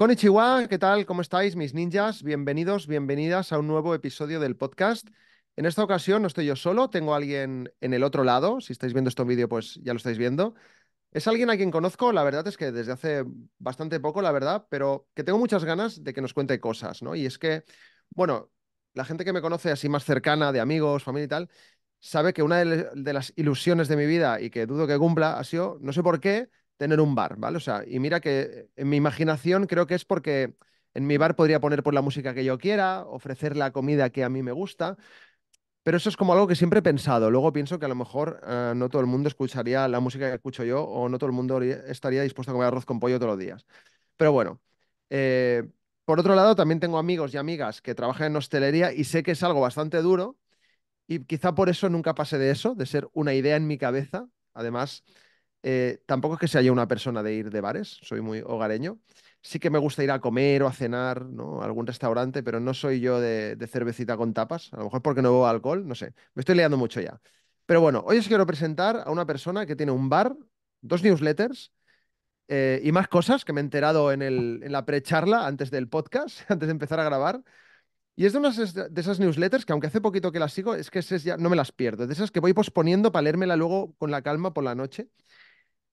Konnichiwa, ¿qué tal? ¿Cómo estáis, mis ninjas? Bienvenidos, bienvenidas a un nuevo episodio del podcast. En esta ocasión no estoy yo solo, tengo a alguien en el otro lado. Si estáis viendo este vídeo, pues ya lo estáis viendo. Es alguien a quien conozco, la verdad es que desde hace bastante poco, la verdad, pero que tengo muchas ganas de que nos cuente cosas, ¿no? Y es que, bueno, la gente que me conoce así más cercana, de amigos, familia y tal, sabe que una de, de las ilusiones de mi vida y que dudo que cumpla ha sido, no sé por qué, tener un bar, ¿vale? O sea, y mira que eh, en mi imaginación creo que es porque en mi bar podría poner por pues la música que yo quiera, ofrecer la comida que a mí me gusta, pero eso es como algo que siempre he pensado. Luego pienso que a lo mejor eh, no todo el mundo escucharía la música que escucho yo o no todo el mundo estaría dispuesto a comer arroz con pollo todos los días. Pero bueno, eh, por otro lado, también tengo amigos y amigas que trabajan en hostelería y sé que es algo bastante duro y quizá por eso nunca pasé de eso, de ser una idea en mi cabeza. Además, eh, tampoco es que sea yo una persona de ir de bares, soy muy hogareño. Sí que me gusta ir a comer o a cenar, A algún restaurante, pero no soy yo de, cervecita con tapas. A lo mejor porque no bebo alcohol, no sé. Me estoy liando mucho ya. Pero bueno, hoy os quiero presentar a una persona que tiene un bar, dos newsletters eh, y más cosas que me he enterado en, el, en la precharla antes del podcast, antes de empezar a grabar. Y es de unas de esas newsletters que aunque hace poquito que las sigo, es que ya no me las pierdo. Es de esas que voy posponiendo para leérmela luego con la calma por la noche.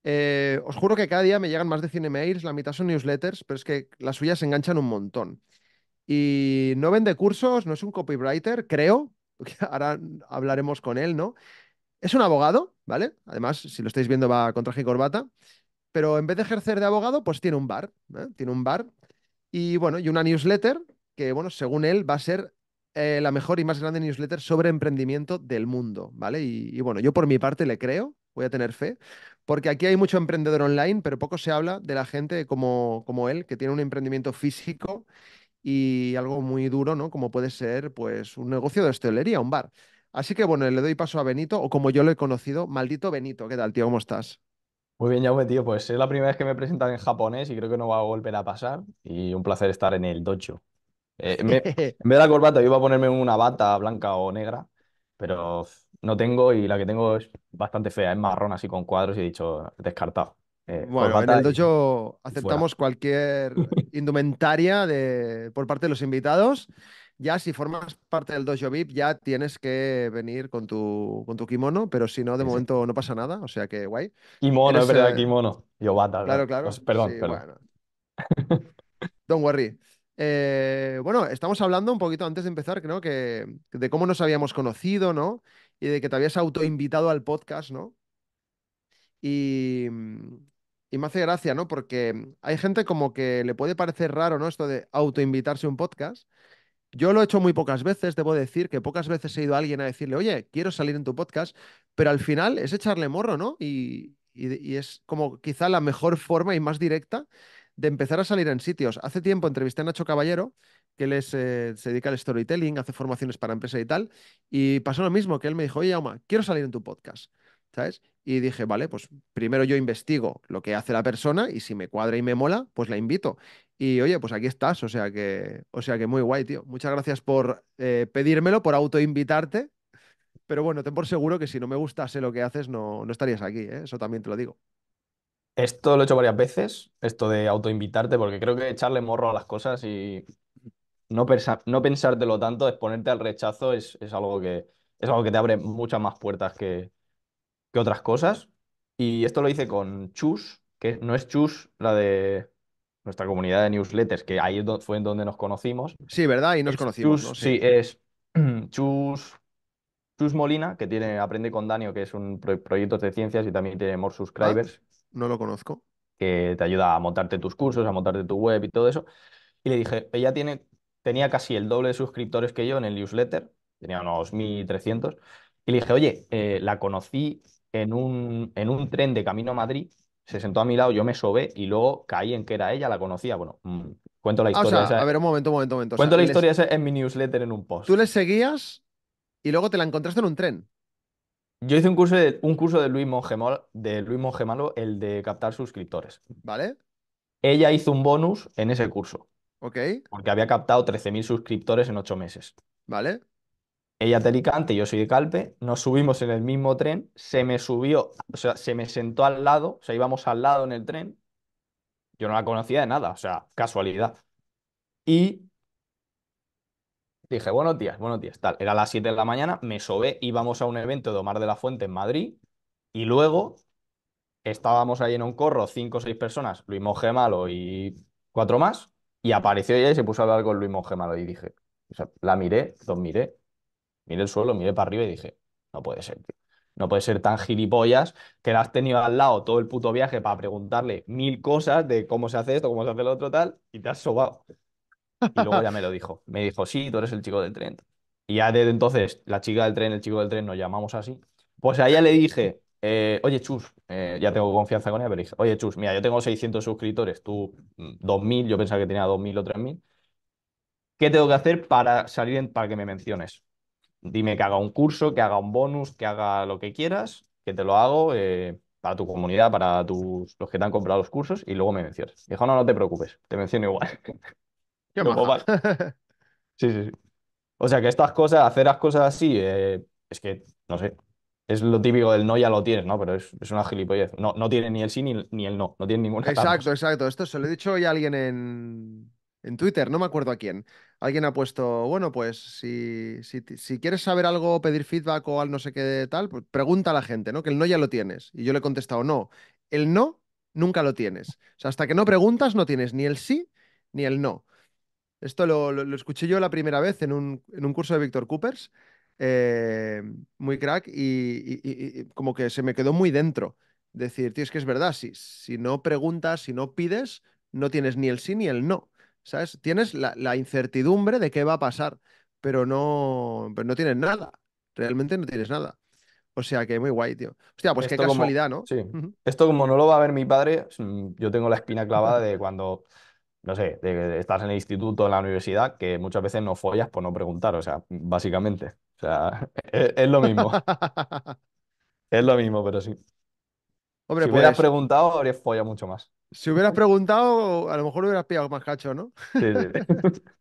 Eh, os juro que cada día me llegan más de 100 emails, la mitad son newsletters, pero es que las suyas se enganchan un montón. Y no vende cursos, no es un copywriter, creo, ahora hablaremos con él, ¿no? Es un abogado, ¿vale? Además, si lo estáis viendo va con traje y corbata, pero en vez de ejercer de abogado, pues tiene un bar, ¿eh? tiene un bar y bueno, y una newsletter que, bueno, según él va a ser eh, la mejor y más grande newsletter sobre emprendimiento del mundo, ¿vale? y bueno, yo por mi parte le creo, voy a tener fe, porque aquí hay mucho emprendedor online, pero poco se habla de la gente como, como él, que tiene un emprendimiento físico y algo muy duro, ¿no? Como puede ser pues un negocio de hostelería, un bar. Así que bueno, le doy paso a Benito, o como yo lo he conocido, maldito Benito. ¿Qué tal, tío? ¿Cómo estás? Muy bien, Jaume, tío. Pues es la primera vez que me presentan en japonés y creo que no va a volver a pasar. Y un placer estar en el docho. Eh, me, da corbata, yo iba a ponerme una bata blanca o negra, pero no tengo y la que tengo es bastante fea, es marrón así con cuadros y he dicho descartado. Eh, bueno, en el dojo aceptamos cualquier indumentaria por parte de los invitados. Ya si formas parte del dojo VIP ya tienes que venir con tu, con tu kimono, pero si no, de momento no pasa nada, o sea que guay. Kimono, es verdad, eh, kimono. Yo bata. Claro, claro. perdón, perdón. Don't worry. Eh, bueno, estamos hablando un poquito antes de empezar, creo que de cómo nos habíamos conocido, ¿no? y de que te habías autoinvitado al podcast, ¿no? Mm, y, me hace gracia, ¿no? Porque hay gente como que le puede parecer raro, ¿no? Esto de autoinvitarse a un podcast. Yo lo he hecho muy pocas veces, debo decir que pocas veces he ido a alguien a decirle, oye, quiero salir en tu podcast, pero al final es echarle morro, ¿no? Y, y es como quizá la mejor forma y más directa de empezar a salir en sitios. Hace tiempo entrevisté a Nacho Caballero que él eh, se dedica al storytelling, hace formaciones para empresa y tal, y pasó lo mismo, que él me dijo, oye, Auma, quiero salir en tu podcast, ¿sabes? Y dije, vale, pues primero yo investigo lo que hace la persona y si me cuadra y me mola, pues la invito. Y oye, pues aquí estás, o sea que, o sea que muy guay, tío. Muchas gracias por eh, pedírmelo, por autoinvitarte. Pero bueno, ten por seguro que si no me gustase lo que haces, no, no estarías aquí, ¿eh? eso también te lo digo. Esto lo he hecho varias veces, esto de autoinvitarte, porque creo que echarle morro a las cosas y no, pensar no pensártelo tanto, exponerte al rechazo es, algo que, es algo que te abre muchas más puertas que, que otras cosas. Y esto lo hice con Chus, que no es Chus la de nuestra comunidad de newsletters, que ahí fue en donde nos conocimos. Sí, ¿verdad? Y nos conocimos. sí. es Chus, Chus Molina, que tiene Aprende con Danio, que es un proyecto de ciencias y también tiene More ah, Subscribers. no lo conozco. Que te ayuda a montarte tus cursos, a montarte tu web y todo eso. Y le dije, ella tiene tenía casi el doble de suscriptores que yo en el newsletter, tenía unos 1.300, y le dije, oye, eh, la conocí en un, en un tren de camino a Madrid, se sentó a mi lado, yo me sobé y luego caí en que era ella, la conocía. Bueno, mm, cuento la ah, historia. a ver, un momento, un momento, un momento. Cuento la historia esa en mi newsletter en un post. Tú le seguías y luego te la encontraste en un tren. Yo hice un curso de, un curso de Luis mongemol de Luis Mongemalo, el de captar suscriptores. ¿Vale? Ella hizo un bonus en ese curso. Porque había captado 13.000 suscriptores en 8 meses. Vale. Ella de Alicante, yo soy de Calpe, nos subimos en el mismo tren, se me subió, o sea, se me sentó al lado, o sea, íbamos al lado en el tren. Yo no la conocía de nada, o sea, casualidad. Y dije, buenos días, buenos días, tal. Era las 7 de la mañana, me sobé, íbamos a un evento de Omar de la Fuente en Madrid y luego estábamos ahí en un corro, cinco o seis personas, Luis Mogemalo Malo y cuatro más, y apareció ella y se puso a hablar con Luis malo y dije, o sea, la miré, dos miré, miré el suelo, miré para arriba y dije, no puede ser, No puede ser tan gilipollas que la has tenido al lado todo el puto viaje para preguntarle mil cosas de cómo se hace esto, cómo se hace lo otro, tal, y te has sobado. Y luego ya me lo dijo. Me dijo, sí, tú eres el chico del tren. Y ya desde entonces, la chica del tren, el chico del tren, nos llamamos así. Pues a ella le dije, eh, oye, Chus, eh, ya tengo confianza con ella, oye, Chus, mira, yo tengo 600 suscriptores, tú 2.000, mm, yo pensaba que tenía 2.000 o 3.000. ¿Qué tengo que hacer para salir, para que me menciones? Dime que haga un curso, que haga un bonus, que haga lo que quieras, que te lo hago eh, para tu comunidad, para tus, los que te han comprado los cursos y luego me menciones Dijo, no, no te preocupes, te menciono igual. Qué Sí, sí, sí. O sea que estas cosas, hacer las cosas así, es que, no sé, es lo típico del no ya lo tienes, ¿no? Pero es, es una gilipollez. No, no tiene ni el sí ni el, no. No tiene ninguna. Exacto, exacto. Esto se lo he dicho hoy a alguien en, en Twitter, no me acuerdo a quién. Alguien ha puesto, bueno, pues si, si, si quieres saber algo, pedir feedback o al no sé qué tal, pues pregunta a la gente, ¿no? Que el no ya lo tienes. Y yo le he contestado, no. El no nunca lo tienes. O sea, hasta que no preguntas, no tienes ni el sí ni el no. Esto lo, escuché yo la primera vez en un, en un curso de Víctor Coopers. Eh, muy crack y, como que se me quedó muy dentro. Decir, tío, es que es verdad, si, si no preguntas, si no pides, no tienes ni el sí ni el no. ¿Sabes? Tienes la, incertidumbre de qué va a pasar, pero no, no tienes nada. Realmente no tienes nada. O sea que muy guay, tío. Hostia, pues qué casualidad, ¿no? Esto como no lo va a ver mi padre, mm, yo tengo la espina clavada de cuando, no sé, de, estás en el instituto, en la universidad, que muchas veces no follas por no preguntar, o sea, básicamente. O sea, es, lo mismo. es lo mismo, pero sí. Hombre, si hubieras pues preguntado, habrías follado mucho más. Si hubieras preguntado, a lo mejor hubieras pillado más cacho, ¿no? Sí, sí.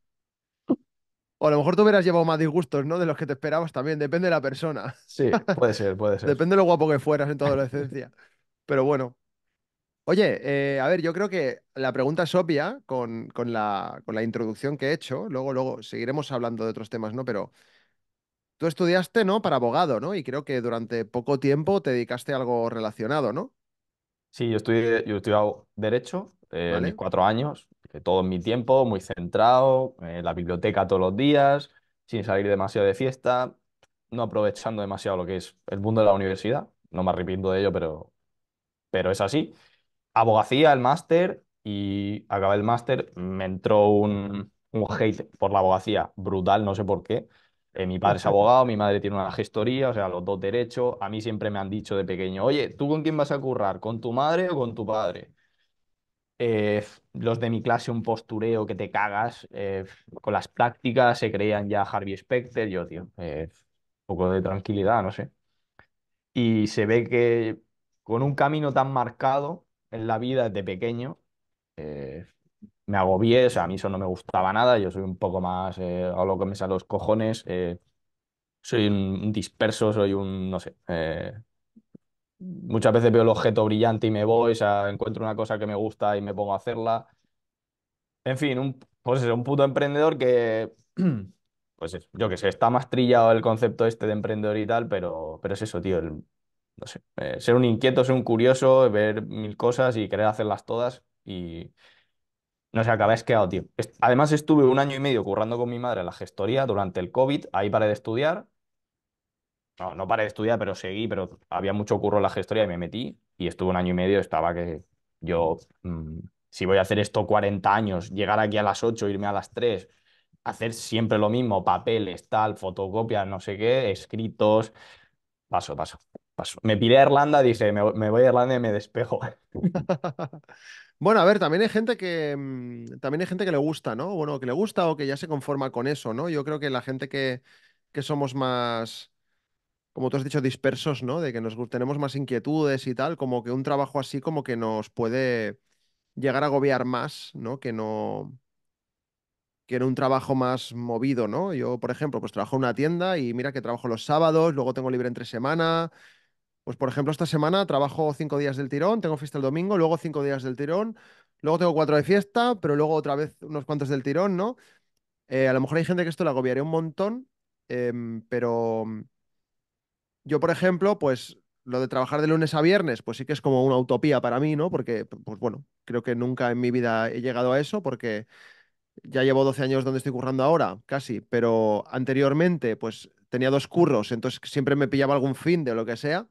O a lo mejor te hubieras llevado más disgustos, ¿no? De los que te esperabas también, depende de la persona. Sí, puede ser, puede ser. depende de lo guapo que fueras en tu adolescencia. Pero bueno. Oye, eh, a ver, yo creo que la pregunta es obvia con, con, la, con la introducción que he hecho. Luego, luego seguiremos hablando de otros temas, ¿no? Pero Tú estudiaste, ¿no? Para abogado, ¿no? Y creo que durante poco tiempo te dedicaste a algo relacionado, ¿no? Sí, yo estudié, yo estudiado Derecho eh, mis cuatro años, eh, todo en mi tiempo, muy centrado, eh, en la biblioteca todos los días, sin salir demasiado de fiesta, no aprovechando demasiado lo que es el mundo de la universidad. No me arrepiento de ello, pero, pero es así. Abogacía, el máster, y acabé el máster, me entró un, un hate por la abogacía brutal, no sé por qué. Eh, mi padre es abogado, mi madre tiene una gestoría, o sea, los dos derechos. A mí siempre me han dicho de pequeño, oye, ¿tú con quién vas a currar? ¿Con tu madre o con tu padre? Eh, los de mi clase un postureo que te cagas. Eh, con las prácticas se creían ya Harvey Specter. Yo, tío, un poco de tranquilidad, no sé. Y se ve que con un camino tan marcado en la vida desde pequeño, me agobié, o sea, a mí eso no me gustaba nada, yo soy un poco más, eh, lo que me sale a los cojones, eh, soy un disperso, soy un, no sé, eh, muchas veces veo el objeto brillante y me voy, o sea, encuentro una cosa que me gusta y me pongo a hacerla. En fin, un, pues es un puto emprendedor que, pues yo que sé, está más trillado el concepto este de emprendedor y tal, pero, pero es eso, tío, eh, ser un inquieto, ser un curioso, ver mil cosas y querer hacerlas todas y... No se acabé quedado, tío. Además, estuve un año y medio currando con mi madre en la gestoría durante el COVID. Ahí paré de estudiar. No, no paré de estudiar, pero seguí, pero había mucho curro en la gestoría y me metí. Y estuve un año y medio, estaba que yo, mm, si voy a hacer esto 40 años, llegar aquí a las 8, irme a las 3, hacer siempre lo mismo, papeles, tal, fotocopias, no sé qué, escritos. Paso, paso, paso. Me pide a Irlanda, dice, me, me voy a Irlanda y me despejo. Bueno, a ver, también hay gente que mm, también hay gente que le gusta, ¿no? Bueno, que le gusta o que ya se conforma con eso, ¿no? Yo creo que la gente que, que somos más, como tú has dicho, dispersos, ¿no? De que nos tenemos más inquietudes y tal, como que un trabajo así como que nos puede llegar a agobiar más, ¿no? Que no que en un trabajo más movido, ¿no? Yo, por ejemplo, pues trabajo en una tienda y mira que trabajo los sábados, luego tengo libre entre semana, pues por ejemplo, esta semana trabajo cinco días del tirón, tengo fiesta el domingo, luego cinco días del tirón, luego tengo cuatro de fiesta, pero luego otra vez unos cuantos del tirón, ¿no? Eh, a lo mejor hay gente que esto la agobiaría un montón, em, pero mm, yo, por ejemplo, pues lo de trabajar de lunes a viernes, pues sí que es como una utopía para mí, ¿no? Porque, pues bueno, creo que nunca en mi vida he llegado a eso, porque ya llevo 12 años donde estoy currando ahora, casi, pero anteriormente, pues tenía dos curros, entonces siempre me pillaba algún fin de lo que sea.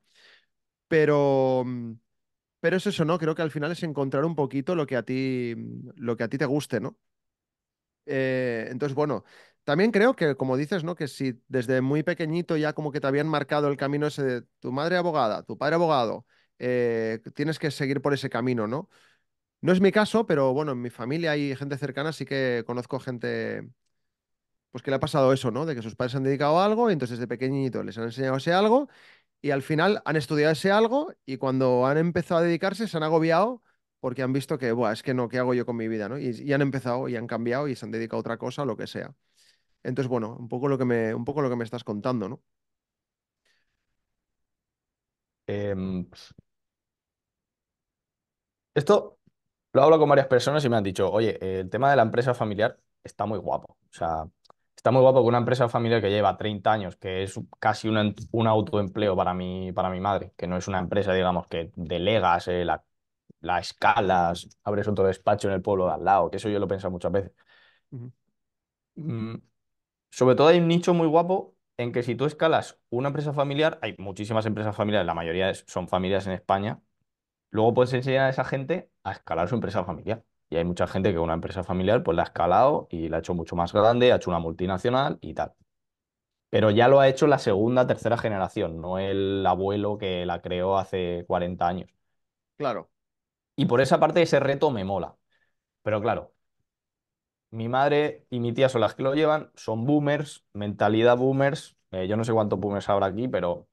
Pero, mm, pero es eso, ¿no? Creo que al final es encontrar un poquito lo que a ti, mm, lo que a ti te guste, ¿no? Eh, entonces, bueno, también creo que, como dices, ¿no? Que si desde muy pequeñito ya como que te habían marcado el camino ese de tu madre abogada, tu padre abogado, eh, tienes que seguir por ese camino, ¿no? No es mi caso, pero bueno, en mi familia hay gente cercana, así que conozco gente pues que le ha pasado eso, ¿no? De que sus padres han dedicado algo y entonces de pequeñito les han enseñado ese algo y al final han estudiado ese algo y cuando han empezado a dedicarse se han agobiado porque han visto que, bueno, es que no, ¿qué hago yo con mi vida? ¿no? Y, han empezado y han cambiado y se han dedicado a otra cosa o lo que sea. Entonces, bueno, un poco lo que me, un poco lo que me estás contando, ¿no? Em, esto lo hablo con varias personas y me han dicho, oye, el tema de la empresa familiar está muy guapo. O sea, está muy guapo que una empresa familiar que lleva 30 años, que es casi un, autoempleo para mi, para mi madre, que no es una empresa, digamos, que delegas, eh, la, escalas, abres otro despacho en el pueblo de al lado, que eso yo lo pienso muchas veces. Mm, sobre todo hay un nicho muy guapo en que si tú escalas una empresa familiar, hay muchísimas empresas familiares, la mayoría son familias en España, luego puedes enseñar a esa gente a escalar su empresa familiar. Y hay mucha gente que una empresa familiar pues la ha escalado y la ha hecho mucho más grande, ha hecho una multinacional y tal. Pero ya lo ha hecho la segunda, tercera generación, no el abuelo que la creó hace 40 años. Claro. Y por esa parte ese reto me mola. Pero claro, mi madre y mi tía son las que lo llevan, son boomers, mentalidad boomers. Eh, yo no sé cuántos boomers habrá aquí, pero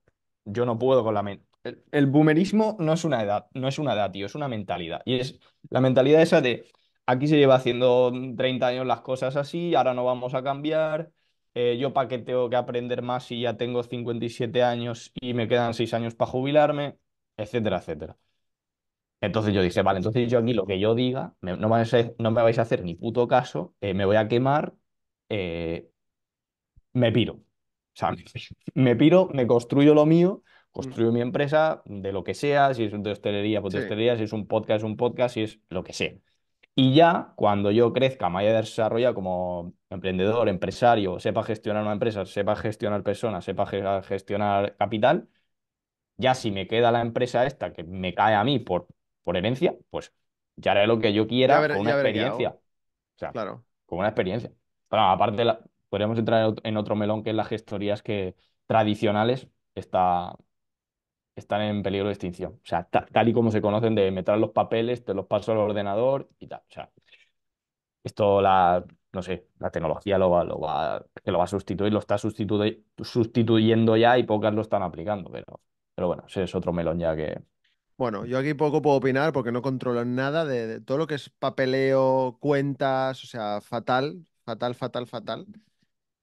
yo no puedo con la, el, boomerismo no es una edad, no es una edad, tío, es una mentalidad. Y es la mentalidad esa de aquí se lleva haciendo 30 años las cosas así, ahora no vamos a cambiar. Eh, yo para qué tengo que aprender más si ya tengo 57 años y me quedan 6 años para jubilarme, etcétera, etcétera. Entonces yo dije, vale, entonces yo aquí lo que yo diga, no, no, me vais a hacer ni puto caso, eh, me voy a quemar, eh, me piro. O sea, me piro, me construyo lo mío Mm. Construyo mi empresa de lo que sea, si es de hostelería, pues de hostelería, si es un podcast, un podcast, si es lo que sea. Y ya cuando yo crezca, me haya desarrollado como emprendedor, empresario, sepa gestionar una empresa, sepa gestionar personas, sepa gestionar capital, ya si me queda la empresa esta que me cae a mí por, por herencia, pues ya haré lo que yo quiera con una experiencia. O sea, claro. con una experiencia. aparte, podríamos entrar en otro melón que es las gestorías que tradicionales está, están en peligro de extinción. O sea, tal y como se conocen de meter los papeles, te los paso al ordenador y tal. O sea, esto la, no sé, la tecnología lo va, lo va, que lo va a sustituir, lo está sustituyendo ya y pocas lo están aplicando, pero, pero bueno, ese es otro melón ya que... Bueno, yo aquí poco puedo opinar porque no controlo nada de, todo lo que es papeleo, cuentas, o sea, fatal, fatal, fatal, fatal.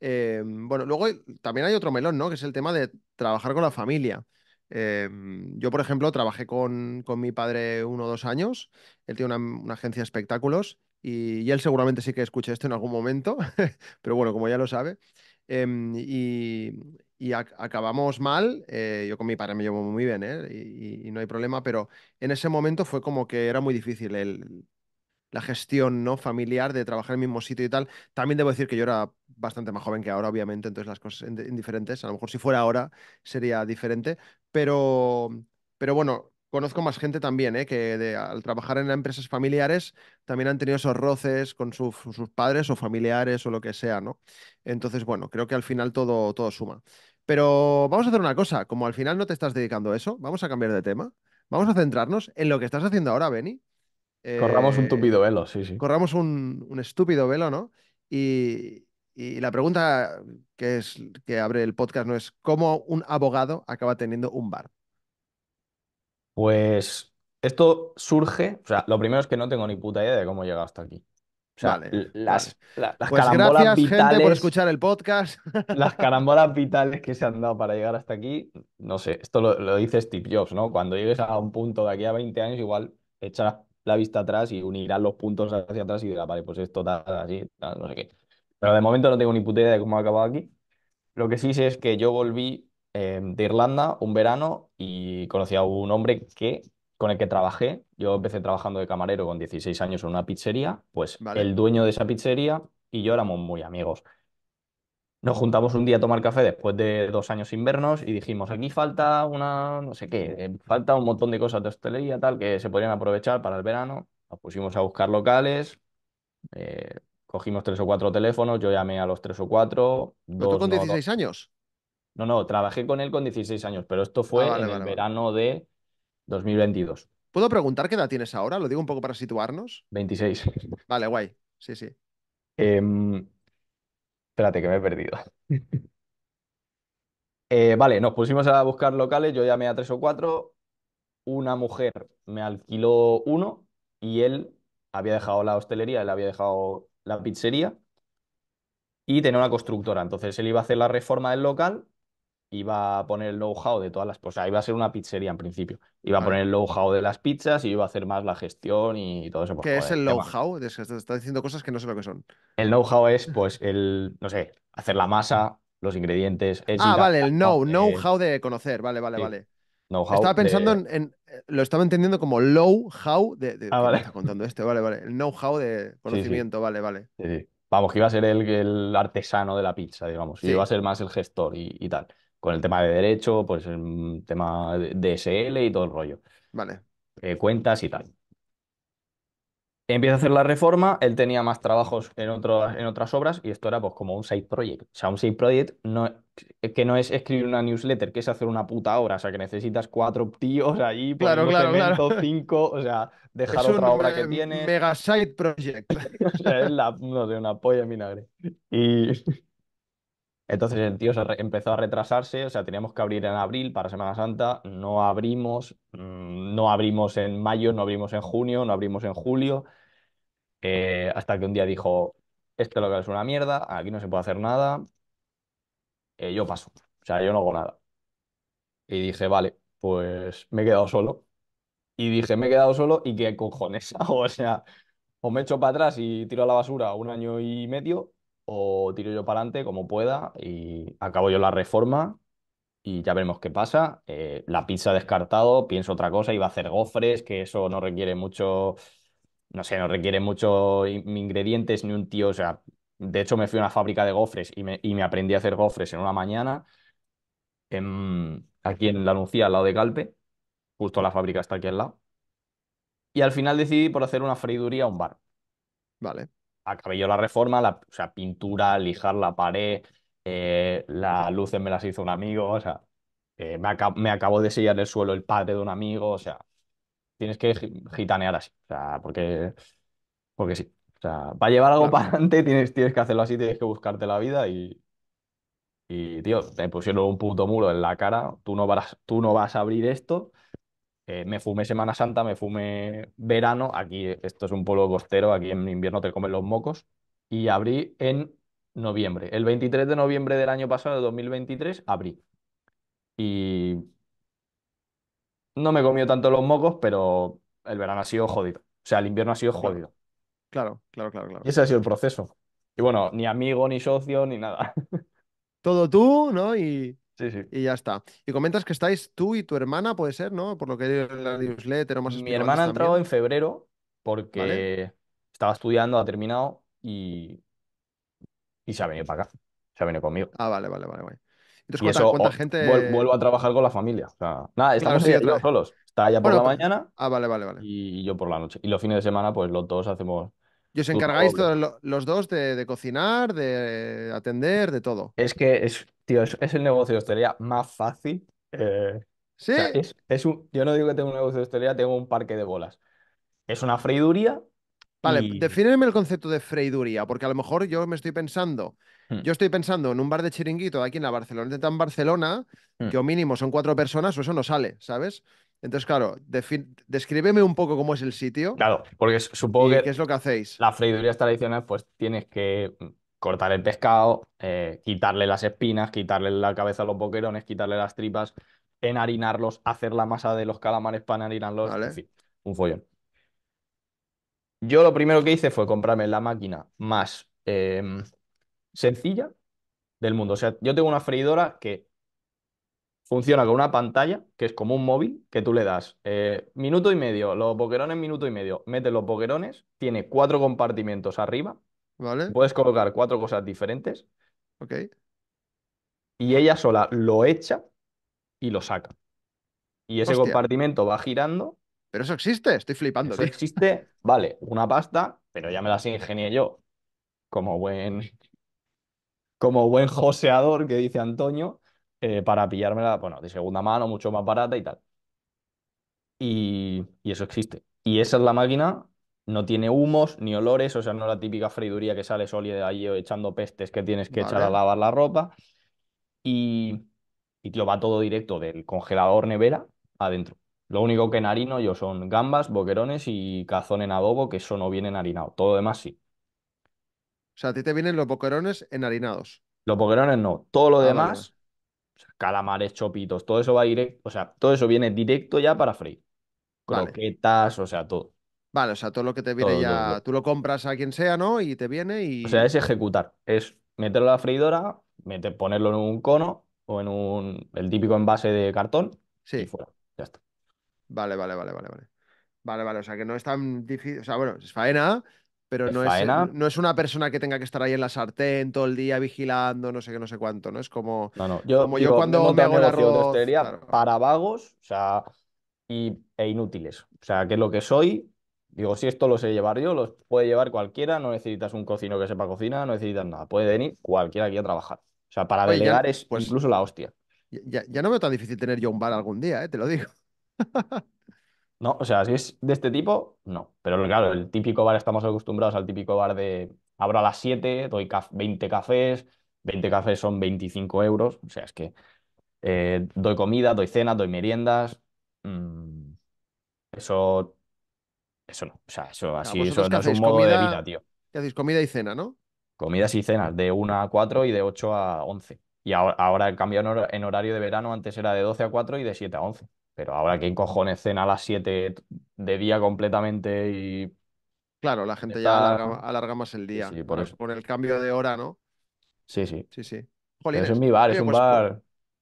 Eh, bueno, luego también hay otro melón, ¿no? Que es el tema de trabajar con la familia. Em, yo, por ejemplo, trabajé con, mi padre uno o dos años. Él tiene una, agencia de espectáculos y, él seguramente sí que escucha esto en algún momento, pero bueno, como ya lo sabe. Em, y, acabamos mal. Eh, yo con mi padre me llevo muy bien ¿eh? y, y, no hay problema, pero en ese momento fue como que era muy difícil. el la gestión ¿no? familiar de trabajar en el mismo sitio y tal. También debo decir que yo era bastante más joven que ahora, obviamente, entonces las cosas indiferentes. A lo mejor si fuera ahora sería diferente, pero, pero bueno, conozco más gente también, ¿eh? que al trabajar en empresas familiares también han tenido esos roces con sus padres o familiares o lo que sea, ¿no? Entonces, bueno, creo que al final todo, todo suma. Pero vamos a hacer una cosa, como al final no te estás dedicando a eso, vamos a cambiar de tema. Vamos a centrarnos en lo que estás haciendo ahora, Benny, corramos un estúpido eh, velo, sí, sí. Corramos un, estúpido velo, ¿no? Y, la pregunta que, es, que abre el podcast no es cómo un abogado acaba teniendo un bar. Pues esto surge, o sea, lo primero es que no tengo ni puta idea de cómo he llegado hasta aquí. O sea, las, las, pues carambolas gracias, vitales, gente, por escuchar el podcast. Las carambolas vitales que se han dado para llegar hasta aquí, no sé, esto lo, lo dice Steve Jobs, ¿no? Cuando llegues a un punto de aquí a 20 años, igual echarás la vista atrás y unirán los puntos hacia atrás y dirá, vale, pues esto tal, así, no sé qué. Pero de momento no tengo ni puta idea de cómo ha acabado aquí. Lo que sí sé es que yo volví em, de Irlanda un verano y conocí a un hombre que, con el que trabajé. Yo empecé trabajando de camarero con 16 años en una pizzería. Pues el dueño de esa pizzería y yo éramos muy amigos. Nos juntamos un día a tomar café después de dos años sin vernos y dijimos, aquí falta una, no sé qué, eh, falta un montón de cosas de hostelería, tal, que se podrían aprovechar para el verano. Nos pusimos a buscar locales, eh, cogimos tres o cuatro teléfonos, yo llamé a los tres o cuatro. ¿Tú con 16 años? No, no, trabajé con él con 16 años, pero esto fue ah, en el verano de 2022. ¿Puedo preguntar qué edad tienes ahora? Lo digo un poco para situarnos. 26. Vale, guay. Sí, sí. Eh, Espérate, que me he perdido. Eh, vale, nos pusimos a buscar locales, yo llamé a tres o cuatro, una mujer me alquiló uno y él había dejado la hostelería, él había dejado la pizzería y tenía una constructora. Entonces él iba a hacer la reforma del local iba a poner el know-how de todas las, o sea, iba a ser una pizzería en principio. Iba a poner el know-how de las pizzas y iba a hacer más la gestión y todo eso. Pues, ¿Qué es el know-how? Está diciendo cosas que no sé lo que son. El know-how es, pues, el, no sé, hacer la masa, los ingredientes. ah, vale, el know, how de conocer, vale, vale, vale. Estaba pensando en, Lo estaba entendiendo como low-how de. ah, vale. está contando esto? Vale, vale. El know-how de conocimiento, vale, vale. Vamos, que iba a ser el, artesano de la pizza, digamos. Y iba a ser más el gestor y, y tal con el tema de derecho, pues el mm, tema de DSL y todo el rollo. Vale. Eh, cuentas y tal. Empieza a hacer la reforma, él tenía más trabajos en, otro, en otras obras y esto era pues como un side project. O sea, un side project no, que no es escribir una newsletter, que es hacer una puta obra. O sea, que necesitas cuatro tíos allí, pues, claro, claro, claro. cinco, o sea, dejar otra obra que tiene. Mega side project. o sea, es la, no sé, una polla de vinagre. Y... Entonces el tío se empezó a retrasarse, o sea, teníamos que abrir en abril para Semana Santa, no abrimos, mm, no abrimos en mayo, no abrimos en junio, no abrimos en julio, eh, hasta que un día dijo, lo que es una mierda, aquí no se puede hacer nada, eh, yo paso, o sea, yo no hago nada. Y dije, vale, pues me he quedado solo. Y dije, me he quedado solo y qué cojones o sea, o me echo para atrás y tiro a la basura un año y medio o tiro yo para adelante como pueda y acabo yo la reforma y ya veremos qué pasa. Eh, la pizza descartado, pienso otra cosa, iba a hacer gofres, que eso no requiere mucho, no sé, no requiere mucho ingredientes ni un tío, o sea, de hecho me fui a una fábrica de gofres y me, aprendí a hacer gofres en una mañana en, aquí en La Anuncia, al lado de Calpe, justo la fábrica está aquí al lado. Y al final decidí por hacer una freiduría a un bar. Vale acabé yo la reforma, la, o sea, pintura, lijar la pared, eh, las luces me las hizo un amigo, o sea, eh, me, acabo, acabó de sellar el suelo el padre de un amigo, o sea, tienes que gitanear así, o sea, porque, porque sí. O sea, para llevar algo para adelante tienes, tienes que hacerlo así, tienes que buscarte la vida y, y tío, te pusieron un punto muro en la cara, tú no tú no vas a abrir esto eh, me fumé Semana Santa, me fumé verano, aquí esto es un pueblo costero, aquí en invierno te comen los mocos, y abrí en noviembre. El 23 de noviembre del año pasado, de 2023, abrí. Y no me comió tanto los mocos, pero el verano ha sido jodido. O sea, el invierno ha sido jodido. Claro, claro, claro, claro. Y ese ha sido el proceso. Y bueno, ni amigo, ni socio, ni nada. Todo tú, ¿no? Y y ya está. Y comentas que estáis tú y tu hermana, puede ser, ¿no? Por lo que en la newsletter o más. Mi hermana ha entrado en febrero porque estaba estudiando, ha terminado y... y se ha venido para acá. Se ha venido conmigo. Ah, vale, vale, vale. vale. Entonces, ¿cuánta, eso, ¿cuánta oh, gente... Vuelvo a trabajar con la familia. O sea, nada, estamos claro, solos. Está ella por la pues, mañana. Ah, vale, vale, vale. Y yo por la noche. Y los fines de semana, pues los dos hacemos y os encargáis todos los dos de, cocinar, de atender, de todo. Es que es, tío, es, el negocio de hostelería más fácil. Eh, sí. yo no digo que tengo un negocio de hostelería, tengo un parque de bolas. Es una freiduría. Vale, y... el concepto de freiduría, porque a lo mejor yo me estoy pensando, hmm. yo estoy pensando en un bar de chiringuito de aquí en la Barcelona, en Barcelona, hmm. que o mínimo son cuatro personas o eso no sale, ¿sabes? Entonces, claro, descríbeme un poco cómo es el sitio. Claro, porque supongo que. ¿Qué es lo que hacéis? Las freidurías tradicionales, pues tienes que mm, cortar el pescado, eh, quitarle las espinas, quitarle la cabeza a los boquerones, quitarle las tripas, enharinarlos, hacer la masa de los calamares para enharinarlos. En fin, un follón. Yo lo primero que hice fue comprarme la máquina más em, sencilla del mundo. O sea, yo tengo una freidora que Funciona con una pantalla que es como un móvil que tú le das eh, minuto y medio, los boquerones minuto y medio, mete los boquerones, tiene cuatro compartimentos arriba, ¿vale? Puedes colocar cuatro cosas diferentes. Ok. Y ella sola lo echa y lo saca. Y ese compartimento va girando. Pero eso existe, estoy flipando. Eso existe, vale, una pasta, pero ya me las ingenié yo. Como buen, como buen joseador que dice Antonio. Eh, para pillármela, bueno, de segunda mano, mucho más barata y tal. Y, eso existe. Y esa es la máquina, no tiene humos ni olores, o sea, no es la típica freiduría que sale Soli de ahí echando pestes que tienes que echar a lavar la ropa. Y, y tío, va todo directo del congelador nevera adentro. Lo único que harino yo son gambas, boquerones y cazón en adobo, que eso no viene enharinado. Todo lo demás sí. O sea, a ti te vienen los boquerones enharinados. Los boquerones no. Todo lo ah, demás o sea, calamares, chopitos, todo eso va directo, o sea, todo eso viene directo ya para freír. Croquetas, o sea, todo. Vale, o sea, todo lo que te viene ya, tú lo compras a quien sea, ¿no? Y te viene y... O sea, es ejecutar, es meterlo a la freidora, meter, ponerlo en un cono o en un, el típico envase de cartón sí. y fuera, ya está. Vale, vale, vale, vale, vale. Vale, vale, o sea, que no es tan difícil, o sea, bueno, es faena, pero no es, eh, no es, una persona que tenga que estar ahí en la sartén todo el día vigilando, no sé qué, no sé cuánto, ¿no? Es como, Yo, como yo cuando me hago la arroz... Para vagos o sea, y, e inútiles. O sea, que es lo que soy, digo, si esto lo sé llevar yo, lo puede llevar cualquiera, no necesitas un cocino que sepa cocina, no necesitas nada. Puede venir cualquiera aquí a trabajar. O sea, para delegar es pues, incluso la hostia. Ya, ya no veo tan difícil tener yo un bar algún día, ¿eh? te lo digo. No, o sea, si es de este tipo, no. Pero claro, el típico bar, estamos acostumbrados al típico bar de abro a las 7, doy 20 cafés, 20 cafés son 25 euros, o sea, es que eh, doy comida, doy cena, doy meriendas. Mm, eso, eso no, o sea, eso así, es un modo comida, de vida, tío. ¿Qué hacéis? Comida y cena, ¿no? Comidas y cenas, de 1 a 4 y de 8 a 11. Y ahora, ahora cambio en horario de verano, antes era de 12 a 4 y de 7 a 11. Pero ahora, ¿quién cojones cena a las 7 de día completamente y. Claro, la gente ya alarga, más el día. por, el cambio de hora, ¿no? Sí, sí. Sí, sí. es mi bar, es un pues, bar pues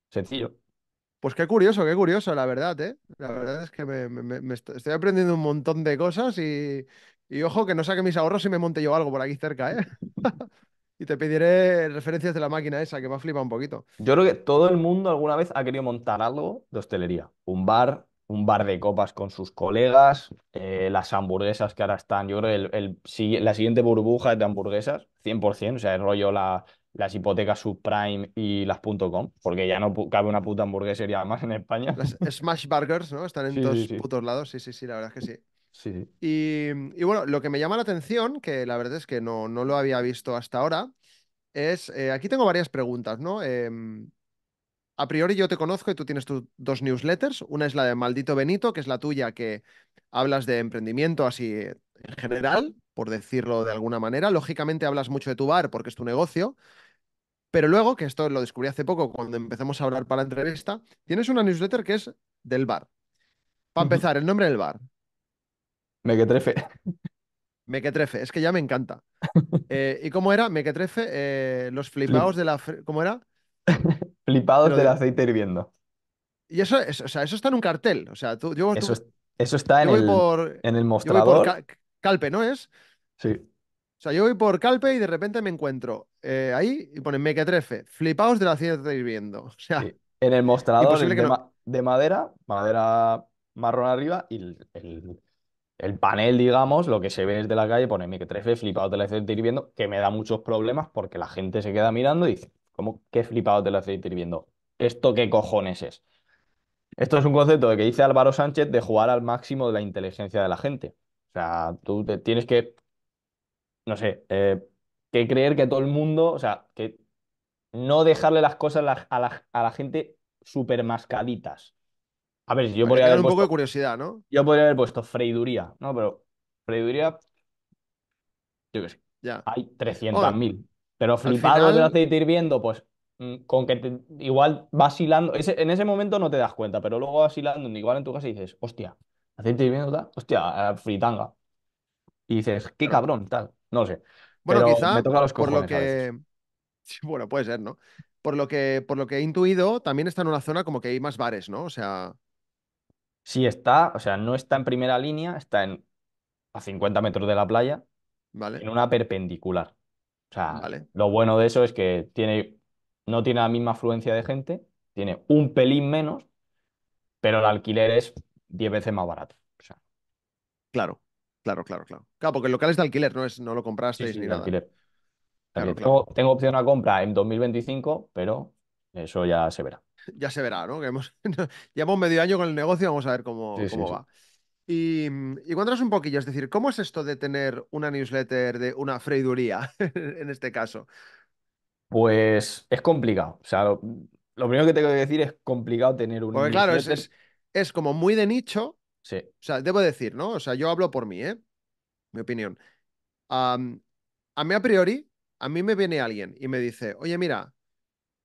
sencillo. Pues qué curioso, qué curioso, la verdad, ¿eh? La verdad es que me, estoy aprendiendo un montón de cosas y, y ojo que no saque mis ahorros y me monte yo algo por aquí cerca, ¿eh? y te pediré referencias de la máquina esa, que me ha flipado un poquito. Yo creo que todo el mundo alguna vez ha querido montar algo de hostelería. Un bar, un bar de copas con sus colegas, eh, las hamburguesas que ahora están. Yo creo que el, la siguiente burbuja es de hamburguesas, 100%, o sea, el rollo las hipotecas subprime y las .com, porque ya no cabe una puta hamburguesería más en España. Las Smash Burgers, ¿no? Están en dos todos putos lados, sí, sí, sí, la verdad es que sí. Sí, Y, bueno, lo que me llama la atención, que la verdad es que no, no lo había visto hasta ahora, es, eh, aquí tengo varias preguntas, ¿no? Em, a priori yo te conozco y tú tienes tus dos newsletters. Una es la de Maldito Benito, que es la tuya, que hablas de emprendimiento así en general, por decirlo de alguna manera. Lógicamente hablas mucho de tu bar porque es tu negocio. Pero luego, que esto lo descubrí hace poco cuando empezamos a hablar para la entrevista, tienes una newsletter que es del bar. Para empezar, el nombre del bar. Mequetrefe. Mequetrefe, es que ya me encanta. Eh, ¿Y cómo era? Mequetrefe, eh, los flipados de la. ¿Cómo era? flipados del aceite hirviendo. Y eso, o sea, eso está en un cartel. O sea, tú, yo, eso, está en, el, mostrador. calpe, ¿no es? Sí. O sea, yo voy por Calpe y de repente me encuentro eh, ahí y ponen mequetrefe, Flipados del aceite hirviendo. O sea, en el mostrador de, madera, madera marrón arriba y el el panel, digamos, lo que se ve desde la calle pone que que fe flipado del aceite hirviendo, que me da muchos problemas porque la gente se queda mirando y dice, ¿cómo que flipado la aceite hirviendo? ¿Esto qué cojones es? Esto es un concepto que dice Álvaro Sánchez de jugar al máximo de la inteligencia de la gente. O sea, tú tienes que, no sé, eh, que creer que todo el mundo, o sea, que no dejarle las cosas a la, a la gente súper mascaditas. A ver, yo podría haber un poco de curiosidad, ¿no? yo podría haber puesto freiduría, ¿no? Pero freiduría, yo qué sé, Ya. hay 300.000. Pero flipado de aceite hirviendo, pues mm, con que igual vacilando ese- en ese momento no te das cuenta, pero luego vacilando igual en tu casa dices, hostia, aceite hirviendo hostia, eh, fritanga. Y dices, qué cabrón, tal, no sé. Bueno, quizás por lo que, bueno, puede ser, ¿no? Por lo que, por lo que he intuido, también está en una zona como que hay más bares, ¿no? O sea. Sí está, o sea, no está en primera línea, está a 50 metros de la playa, en una perpendicular. O sea, lo bueno de eso es que tiene, no tiene la misma afluencia de gente, tiene un pelín menos, pero el alquiler es 10 veces más barato. Claro, claro, claro, claro. Claro, porque el local es de alquiler, no es, no lo comprasteis ni nada. tengo, tengo opción a compra en 2025, pero eso ya se verá ya se verá, ¿no? llevamos medio año con el negocio, vamos a ver cómo, va. Y, y, cuéntanos un poquillo, es decir, ¿cómo es esto de tener una newsletter de una freiduría en este caso? Pues es complicado. O sea, lo, primero que tengo que decir es complicado tener una. Porque claro, es, es, como muy de nicho. Sí. O sea, debo decir, ¿no? O sea, yo hablo por mí, ¿eh? Mi opinión. a mí, a priori, a mí me viene alguien y me dice, oye, mira,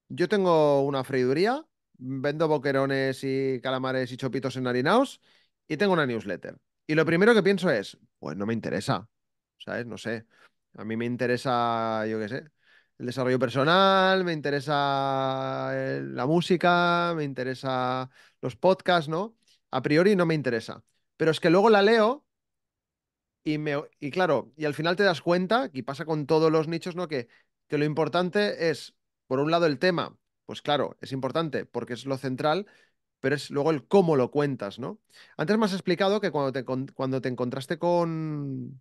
yo tengo una freiduría vendo boquerones y calamares y chopitos en narinaos y tengo una newsletter. Y lo primero que pienso es, pues no me interesa, ¿sabes? No sé. A mí me interesa, yo qué sé, el desarrollo personal, me interesa eh, la música, me interesa los podcasts, ¿no? A priori no me interesa. Pero es que luego la leo y, me, y claro, y al final te das cuenta, y pasa con todos los nichos, ¿no? Que, que lo importante es, por un lado, el tema, pues claro, es importante porque es lo central, pero es luego el cómo lo cuentas, ¿no? Antes me has explicado que cuando te, cuando te encontraste con...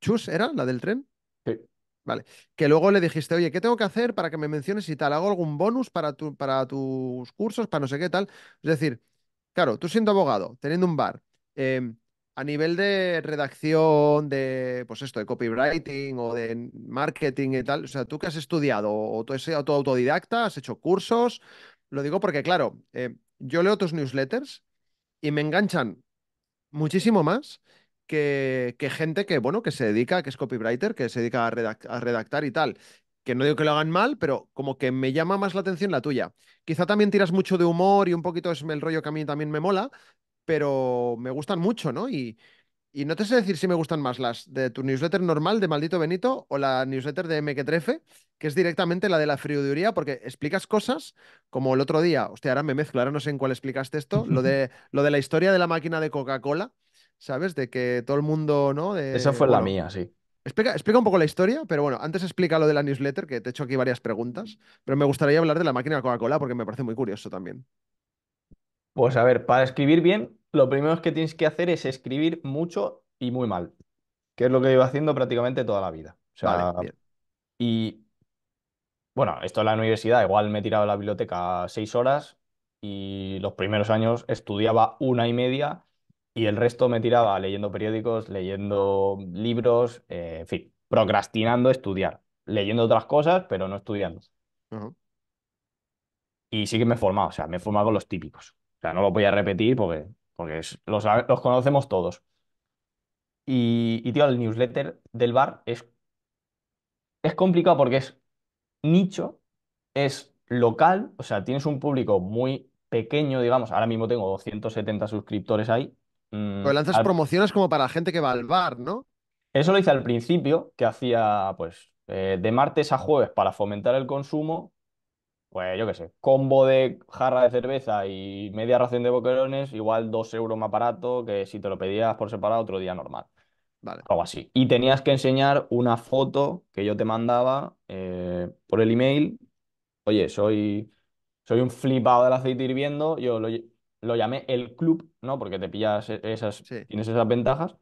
Chus, ¿era la del tren? Sí. Vale. Que luego le dijiste, oye, ¿qué tengo que hacer para que me menciones y tal? ¿Hago algún bonus para, tu, para tus cursos, para no sé qué tal? Es decir, claro, tú siendo abogado, teniendo un bar, em, a nivel de redacción, de pues esto, de copywriting o de marketing y tal, o sea, ¿tú que has estudiado? ¿O tú has sido autodidacta? ¿Has hecho cursos? Lo digo porque, claro, eh, yo leo tus newsletters y me enganchan muchísimo más que, gente que, bueno, que se dedica, que es copywriter, que se dedica a, a redactar y tal. Que no digo que lo hagan mal, pero como que me llama más la atención la tuya. Quizá también tiras mucho de humor y un poquito es el rollo que a mí también me mola, pero me gustan mucho, ¿no? Y, no te sé decir si me gustan más las de tu newsletter normal de Maldito Benito o la newsletter de mq que es directamente la de la friuduría, porque explicas cosas como el otro día, hostia, ahora me mezclo, ahora no sé en cuál explicaste esto, lo de, lo de la historia de la máquina de Coca-Cola, ¿sabes? De que todo el mundo, ¿no? Esa fue la mía, sí. Explica, explica, un poco la historia, pero bueno, antes explica lo de la newsletter, que te he hecho aquí varias preguntas, pero me gustaría hablar de la máquina de Coca-Cola porque me parece muy curioso también. Pues a ver, para escribir bien lo primero que tienes que hacer es escribir mucho y muy mal, que es lo que iba haciendo prácticamente toda la vida. y bueno, esto en la universidad, igual me he tirado a la biblioteca seis horas y los primeros años estudiaba una y media y el resto me tiraba leyendo periódicos, leyendo libros, eh, en fin, procrastinando estudiar, leyendo otras cosas, pero no estudiando. Y sí que me he formado, o sea, me he formado con los típicos. O sea, no lo voy a repetir porque porque los, conocemos todos. Y, tío, el newsletter del bar es, es complicado porque es nicho, es local, o sea, tienes un público muy pequeño, digamos. Ahora mismo tengo 270 suscriptores ahí. Mm, pues lanzas promociones como para la gente que va al bar, ¿no? Eso lo hice al principio, que hacía pues eh, de martes a jueves para fomentar el consumo pues yo qué sé, combo de jarra de cerveza y media ración de boquerones, igual dos euros más barato que si te lo pedías por separado otro día normal. Vale. Algo así. Y tenías que enseñar una foto que yo te mandaba eh, por el email. Oye, soy, soy un flipado del aceite hirviendo. Yo lo, llamé el club, ¿no? Porque te pillas e-, esas, tienes esas ventajas.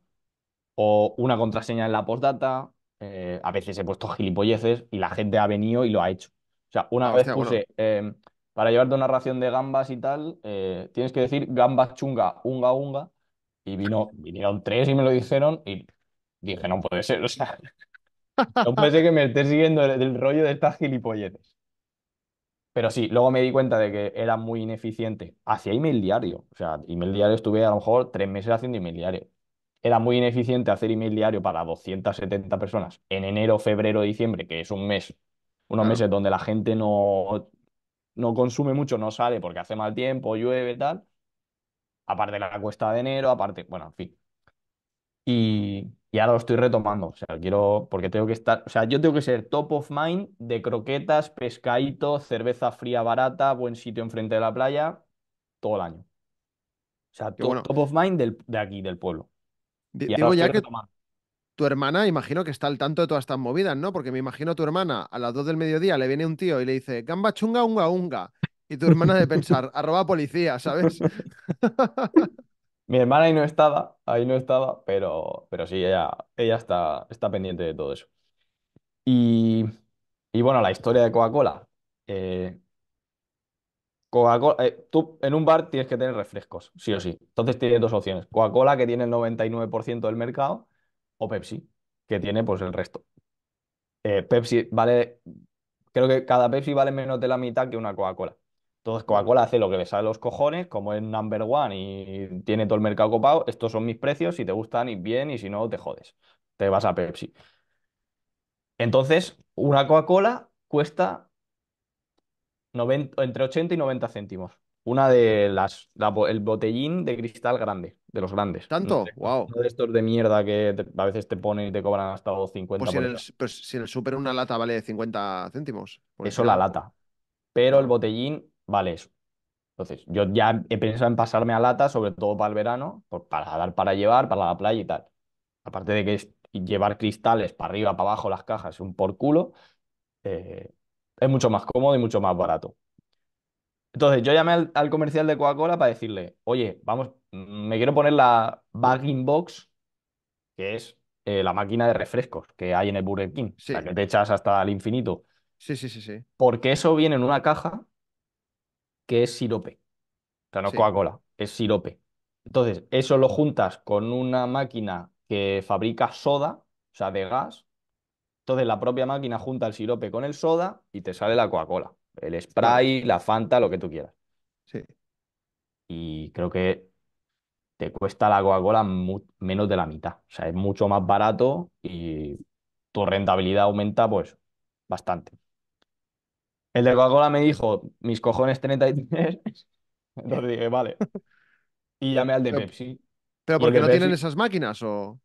O una contraseña en la postdata. Eh, a veces he puesto gilipolleces y la gente ha venido y lo ha hecho. O sea, una ah, vez puse, em, para llevarte una ración de gambas y tal, eh, tienes que decir gambas chunga, unga, unga. Y vino, vinieron tres y me lo dijeron y dije, no puede ser, o sea, no puede ser que me estés siguiendo el, rollo de estas gilipolletes. Pero sí, luego me di cuenta de que era muy ineficiente. Hacía email diario. O sea, email diario estuve a lo mejor tres meses haciendo email diario. Era muy ineficiente hacer email diario para 270 personas en enero, febrero, diciembre, que es un mes unos meses donde la gente no, no consume mucho, no sale porque hace mal tiempo, llueve, y tal. Aparte de la cuesta de enero, aparte, bueno, en fin. Y, y ahora lo estoy retomando. O sea, quiero, porque tengo que estar, o sea, yo tengo que ser top of mind de croquetas, pescadito, cerveza fría barata, buen sitio enfrente de la playa, todo el año. O sea, top of mind de aquí, del pueblo. que, tu hermana, imagino que está al tanto de todas estas movidas, ¿no? Porque me imagino a tu hermana a las 2 del mediodía le viene un tío y le dice, gamba chunga, unga, unga. Y tu hermana de pensar, arroba policía, ¿sabes? Mi hermana ahí no estaba, ahí no estaba, pero, pero sí, ella, ella está, está pendiente de todo eso. Y, bueno, la historia de Coca-Cola. Eh, Coca-Cola, eh, tú en un bar tienes que tener refrescos, sí o sí. Entonces tienes dos opciones. Coca-Cola, que tiene el 99% del mercado, o Pepsi, que tiene pues el resto. Eh, Pepsi vale, creo que cada Pepsi vale menos de la mitad que una Coca-Cola. Entonces Coca-Cola hace lo que le sale los cojones, como es number one y tiene todo el mercado copado, estos son mis precios, si te gustan y bien y si no te jodes, te vas a Pepsi. Entonces, una Coca-Cola cuesta entre 80 y 90 céntimos una de las, el botellín de cristal grande, de los grandes. ¿Tanto? wow. de estos de mierda que a veces te ponen y te cobran hasta 50 pues si, pues si en el super una lata vale 50 céntimos. eso la lata. Pero el botellín vale eso. Entonces, yo ya he pensado en pasarme a lata, sobre todo para el verano, para dar para llevar, para la playa y tal. Aparte de que es, llevar cristales para arriba, para abajo, las cajas, es un por culo, eh, es mucho más cómodo y mucho más barato. Entonces yo llamé al, comercial de Coca-Cola para decirle, oye, vamos, me quiero poner la Bagging Box, que es eh, la máquina de refrescos que hay en el Burger King, la que te echas hasta el infinito, sí, sí, sí, sí. porque eso viene en una caja que es sirope. O sea, no es Coca-Cola, es sirope. Entonces, eso lo juntas con una máquina que fabrica soda, o sea, de gas. Entonces, la propia máquina junta el sirope con el soda y te sale la Coca-Cola. El spray, la Fanta, lo que tú quieras. Sí. Y creo que te cuesta la Coca-Cola menos de la mitad. O sea, es mucho más barato y tu rentabilidad aumenta, pues, bastante. El de Coca-Cola me dijo, mis cojones 33. Entonces dije, vale. Y llamé al de Pepsi. ¿Pero porque no tienen esas máquinas o...?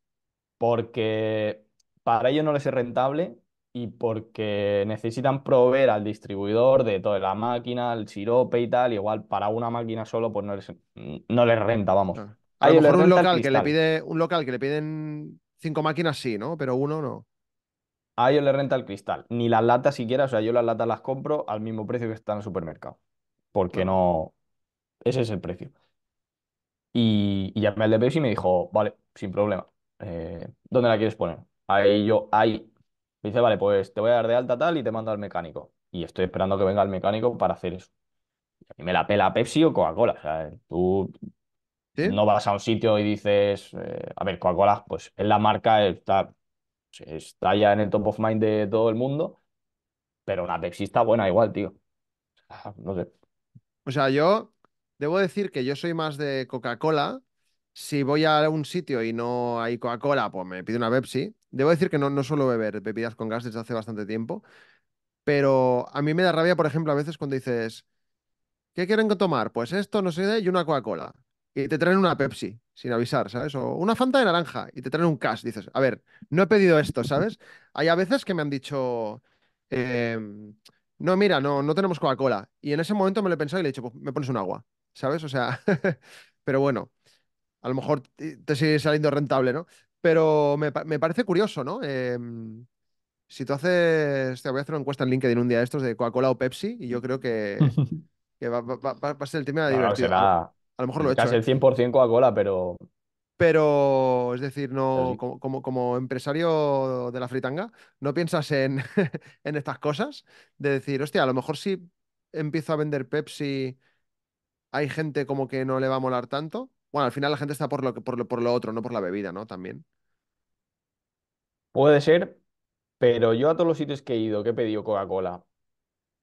Porque para ellos no les es rentable y porque necesitan proveer al distribuidor de toda la máquina, el sirope y tal, igual para una máquina solo pues no les, no les renta, vamos. A lo mejor un local, que le pide, un local que le piden cinco máquinas sí, ¿no? Pero uno no. A ellos les renta el cristal, ni las latas siquiera, o sea, yo las latas las compro al mismo precio que están en el supermercado, porque no, ese es el precio. Y, y llamé al de Pepsi y me dijo, vale, sin problema, eh, ¿dónde la quieres poner? Ahí yo, ahí dice, vale, pues te voy a dar de alta tal y te mando al mecánico. Y estoy esperando que venga el mecánico para hacer eso. Y a mí me la pela Pepsi o Coca-Cola. O sea, tú no vas a un sitio y dices, eh, a ver, Coca-Cola, pues es la marca, está, está ya en el top of mind de todo el mundo, pero una Pepsi está buena igual, tío. O sea, no sé. O sea, yo debo decir que yo soy más de Coca-Cola. Si voy a un sitio y no hay Coca-Cola, pues me pide una Pepsi. Debo decir que no, no suelo beber bebidas con gas desde hace bastante tiempo, pero a mí me da rabia, por ejemplo, a veces cuando dices, ¿qué quieren tomar? Pues esto, no sé, y una Coca-Cola. Y te traen una Pepsi, sin avisar, ¿sabes? O una Fanta de naranja, y te traen un cash. Dices, a ver, no he pedido esto, ¿sabes? Hay a veces que me han dicho, em, no, mira, no, no tenemos Coca-Cola. Y en ese momento me lo he pensado y le he dicho, pues me pones un agua, ¿sabes? O sea, pero bueno, a lo mejor te sigue saliendo rentable, ¿no? Pero me, parece curioso, ¿no? Em, si tú haces, te voy a hacer una encuesta en LinkedIn un día de estos de Coca-Cola o Pepsi y yo creo que, que va, a ser el tema de divertido. a lo mejor lo he hecho. Casi ¿eh? el 100% Coca-Cola, pero... Pero, es decir, no, como, empresario de la fritanga, no piensas en, en estas cosas de decir, hostia, a lo mejor si empiezo a vender Pepsi, hay gente como que no le va a molar tanto. Bueno, al final la gente está por lo, otro, no por la bebida, ¿no? También. Puede ser, pero yo a todos los sitios que he ido, que he pedido Coca-Cola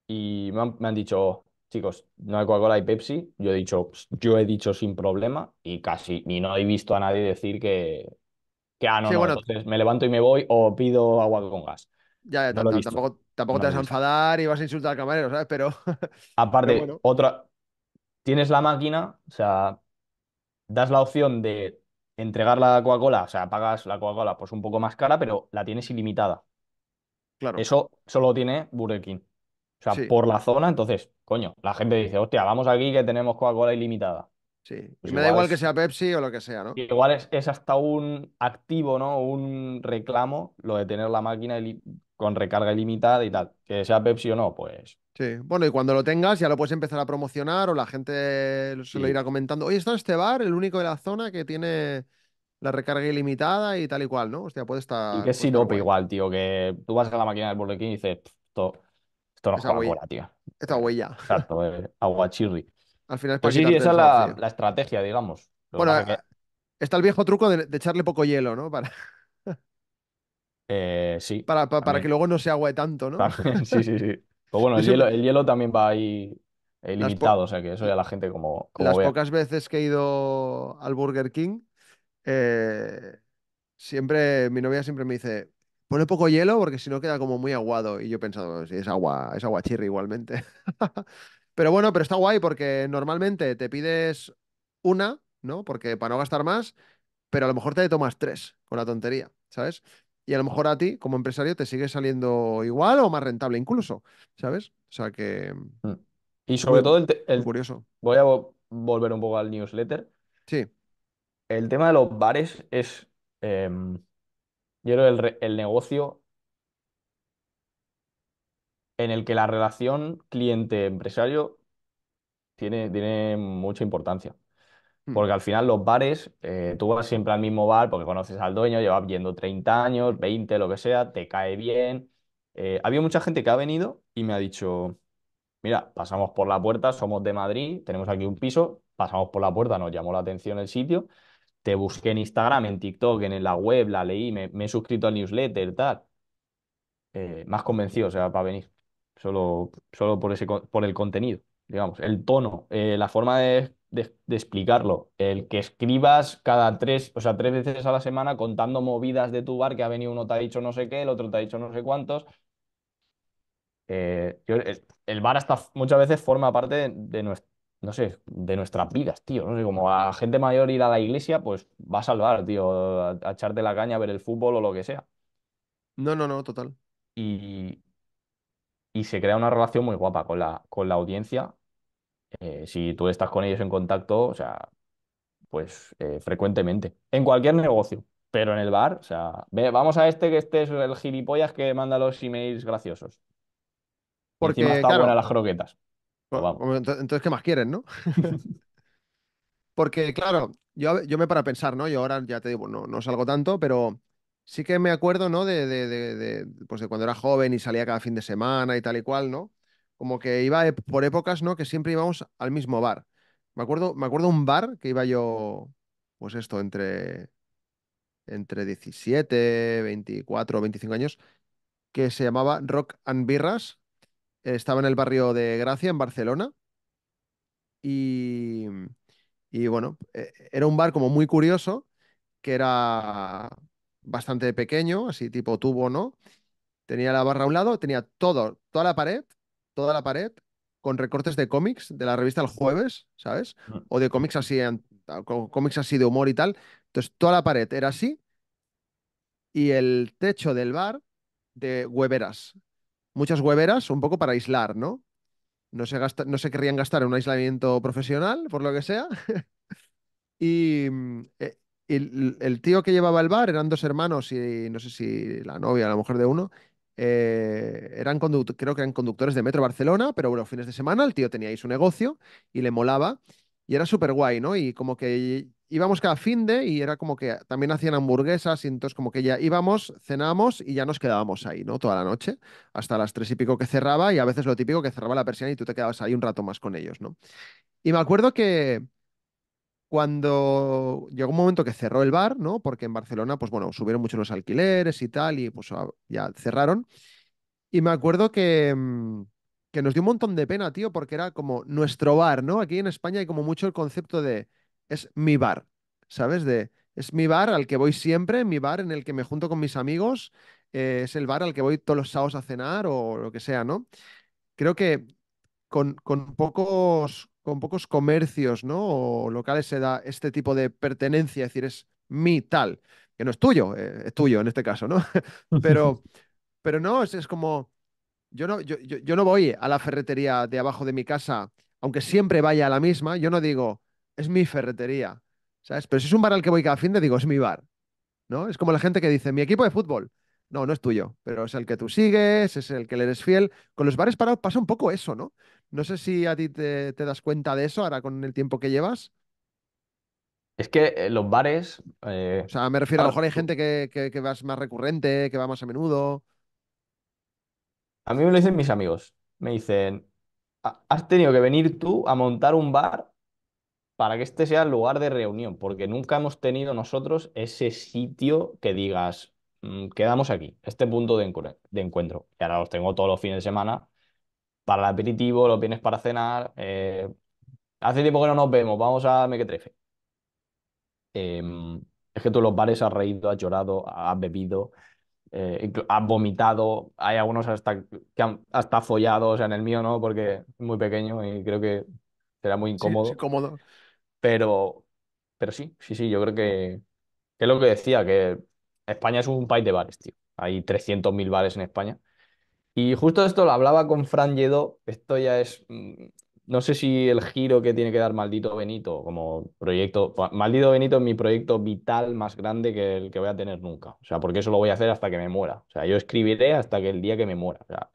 y me han, dicho, oh, chicos, no hay Coca-Cola y Pepsi, yo he dicho, yo he dicho sin problema y casi, ni no he visto a nadie decir que, que, ah, no, entonces me levanto y me voy o pido agua con gas. ya, tampoco, te vas a enfadar y vas a insultar al camarero, ¿sabes? Pero, Aparte, otra, tienes la máquina, o sea das la opción de entregar la Coca-Cola, o sea, pagas la Coca-Cola pues un poco más cara, pero la tienes ilimitada. Claro. Eso solo tiene Burger King. O sea, por la zona, entonces, coño, la gente dice, hostia, vamos aquí que tenemos Coca-Cola ilimitada. Sí, pues me da igual que sea Pepsi o lo que sea, ¿no? Igual es, hasta un activo, ¿no? Un reclamo, lo de tener la máquina con recarga ilimitada y tal. Que sea Pepsi o no, pues. Sí, bueno, y cuando lo tengas ya lo puedes empezar a promocionar o la gente se lo irá comentando. Oye, está este bar, el único de la zona que tiene la recarga ilimitada y tal y cual, ¿no? Hostia, puede estar. Y que es sinope igual, tío, que tú vas a la máquina del boletín y dices, esto, esto no es Esa tío. Esta huella. Exacto, agua aguachirri. Al final pues sí, esa es la, estrategia, digamos. bueno, está el viejo truco de, echarle poco hielo, ¿no? Para... Eh, sí. Para, para, que luego no se agüe tanto, ¿no? sí, sí, sí. Pues bueno, el, hielo, también va ahí eh, limitado, o sea que eso ya la gente como, como Las pocas veces que he ido al Burger King, eh, siempre, mi novia siempre me dice, pone poco hielo porque si no queda como muy aguado. Y yo he pensado, si es agua, es agua igualmente. Pero bueno, pero está guay porque normalmente te pides una, ¿no? Porque para no gastar más, pero a lo mejor te tomas tres con la tontería, ¿sabes? Y a lo mejor a ti, como empresario, te sigue saliendo igual o más rentable incluso, ¿sabes? O sea que... Mm. Y sobre todo el, Curioso. Voy a volver un poco al newsletter. Sí. El tema de los bares es... Em, yo creo el negocio en el que la relación cliente-empresario tiene, tiene mucha importancia. Hmm. Porque al final los bares, eh, tú vas siempre al mismo bar porque conoces al dueño, llevas viendo 30 años, 20, lo que sea, te cae bien. Eh, había mucha gente que ha venido y me ha dicho, mira, pasamos por la puerta, somos de Madrid, tenemos aquí un piso, pasamos por la puerta, nos llamó la atención el sitio, te busqué en Instagram, en TikTok, en la web, la leí, me, he suscrito al newsletter, tal. Eh, más convencido, o sea, para venir solo, solo por, ese, por el contenido, digamos, el tono, eh, la forma de, explicarlo, el que escribas cada tres, o sea, tres veces a la semana contando movidas de tu bar, que ha venido uno te ha dicho no sé qué, el otro te ha dicho no sé cuántos. Eh, el, bar hasta muchas veces forma parte de, no sé, de nuestras vidas, tío. No sé, como a gente mayor ir a la iglesia, pues va a salvar, tío, a, a echarte la caña, a ver el fútbol o lo que sea. No, no, no, total. Y, y se crea una relación muy guapa con la, con la audiencia. Eh, si tú estás con ellos en contacto, o sea, pues eh, frecuentemente, en cualquier negocio, pero en el bar, o sea, vamos a este que este es el gilipollas que manda los emails graciosos. Porque Encima está claro, las croquetas. Pues entonces, ¿qué más quieren, no? Porque, claro, yo, yo me para pensar, ¿no? Yo ahora ya te digo, no salgo tanto, pero sí que me acuerdo, ¿no? De, de, pues de cuando era joven y salía cada fin de semana y tal y cual, ¿no? Como que iba por épocas, ¿no? Que siempre íbamos al mismo bar. Me acuerdo, me acuerdo un bar que iba yo, pues esto, entre, entre 17, 24, 25 años, que se llamaba Rock and Birras. Estaba en el barrio de Gracia, en Barcelona. Y, y bueno, e, e, era un bar como muy curioso, que era bastante pequeño, así tipo tubo, ¿no? Tenía la barra a un lado, tenía todo, toda la pared, toda la pared con recortes de cómics de la revista El Jueves, ¿sabes? O de cómics así, cómics así de humor y tal. Entonces, toda la pared era así y el techo del bar de hueveras. Muchas hueveras, un poco para aislar, ¿no? No se, no se querrían gastar en un aislamiento profesional, por lo que sea. y mm, eh, el, el, tío que llevaba el bar eran dos hermanos y no sé si la novia, la mujer de uno, eh, eran creo que eran conductores de Metro Barcelona, pero bueno, fines de semana el tío tenía ahí su negocio y le molaba y era súper guay, ¿no? Y como que íbamos cada fin de y era como que también hacían hamburguesas y entonces como que ya íbamos, cenábamos y ya nos quedábamos ahí, ¿no? Toda la noche, hasta las tres y pico que cerraba y a veces lo típico que cerraba la persiana y tú te quedabas ahí un rato más con ellos, ¿no? Y me acuerdo que cuando llegó un momento que cerró el bar, ¿no? Porque en Barcelona, pues bueno, subieron mucho los alquileres y tal, y pues ah, ya cerraron. Y me acuerdo mm, que, nos dio un montón de pena, tío, porque era como nuestro bar, ¿no? Aquí en España hay como mucho el concepto de es mi bar, ¿sabes? De es mi bar al que voy siempre, mi bar en el que me junto con mis amigos, eh, es el bar al que voy todos los sábados a cenar o lo que sea, ¿no? Creo que con, con, pocos, con pocos comercios ¿no? o locales se da este tipo de pertenencia, es decir, es mi tal, que no es tuyo, eh, es tuyo en este caso, ¿no? pero, pero no, es, como, yo no, yo, no voy a la ferretería de abajo de mi casa, aunque siempre vaya a la misma, yo no digo, es mi ferretería, ¿sabes? Pero si es un bar al que voy cada fin de, digo, es mi bar, ¿no? Es como la gente que dice, mi equipo de fútbol. No, no es tuyo, pero es el que tú sigues, es el que le eres fiel. Con los bares parados pasa un poco eso, ¿no? No sé si a ti te, das cuenta de eso ahora con el tiempo que llevas. Es que eh, los bares. Eh, o sea, me refiero, a lo mejor hay gente que, que, vas más recurrente, que va más a menudo. a mí me lo dicen mis amigos. Me dicen, has tenido que venir tú a montar un bar para que este sea el lugar de reunión, porque nunca hemos tenido nosotros ese sitio que digas, mm, quedamos aquí, este punto de, de encuentro. Y ahora los tengo todos los fines de semana para el aperitivo, lo tienes para cenar. Eh, hace tiempo que no nos vemos, vamos a Mequetrefe. Em, es que tú en los bares has reído, has llorado, has bebido, eh, has vomitado, hay algunos hasta que han hasta follado, o sea, en el mío no, porque es muy pequeño y creo que será muy incómodo. incómodo. Pero, pero sí, sí, sí, yo creo que, que es lo que decía, que España es un país de bares, tío. Hay 300.000 bares en España y justo esto lo hablaba con Fran Yedo Esto ya es. Mm, no sé si el giro que tiene que dar Maldito Benito como proyecto. Maldito Benito es mi proyecto vital más grande que el que voy a tener nunca. O sea, porque eso lo voy a hacer hasta que me muera. O sea, yo escribiré hasta que el día que me muera. O sea,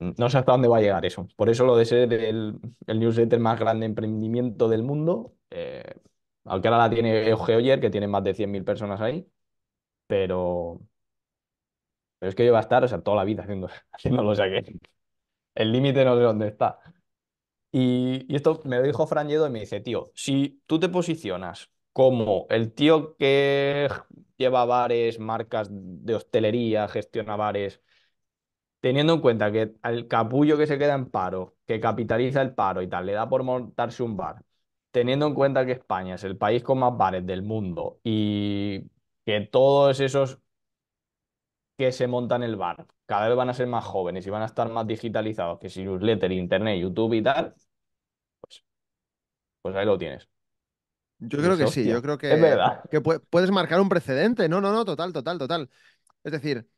mm, no sé hasta dónde va a llegar eso. Por eso lo de ser el, el newsletter más grande emprendimiento del mundo. Eh, aunque ahora la tiene Eugeoyer, que tiene más de 100.000 personas ahí. Pero, pero es que yo iba a estar, o sea, toda la vida haciendo, haciéndolo, o el límite no sé dónde está. Y, esto me lo dijo Fran y me dice, tío, si tú te posicionas como el tío que lleva bares, marcas de hostelería, gestiona bares, teniendo en cuenta que el capullo que se queda en paro, que capitaliza el paro y tal, le da por montarse un bar, teniendo en cuenta que España es el país con más bares del mundo y que todos esos que se montan el bar cada vez van a ser más jóvenes y van a estar más digitalizados que si newsletter, internet, YouTube y tal, pues, pues ahí lo tienes. Yo creo que sí, yo creo que, que puedes marcar un precedente. No, no, no, total, total, total. Es decir,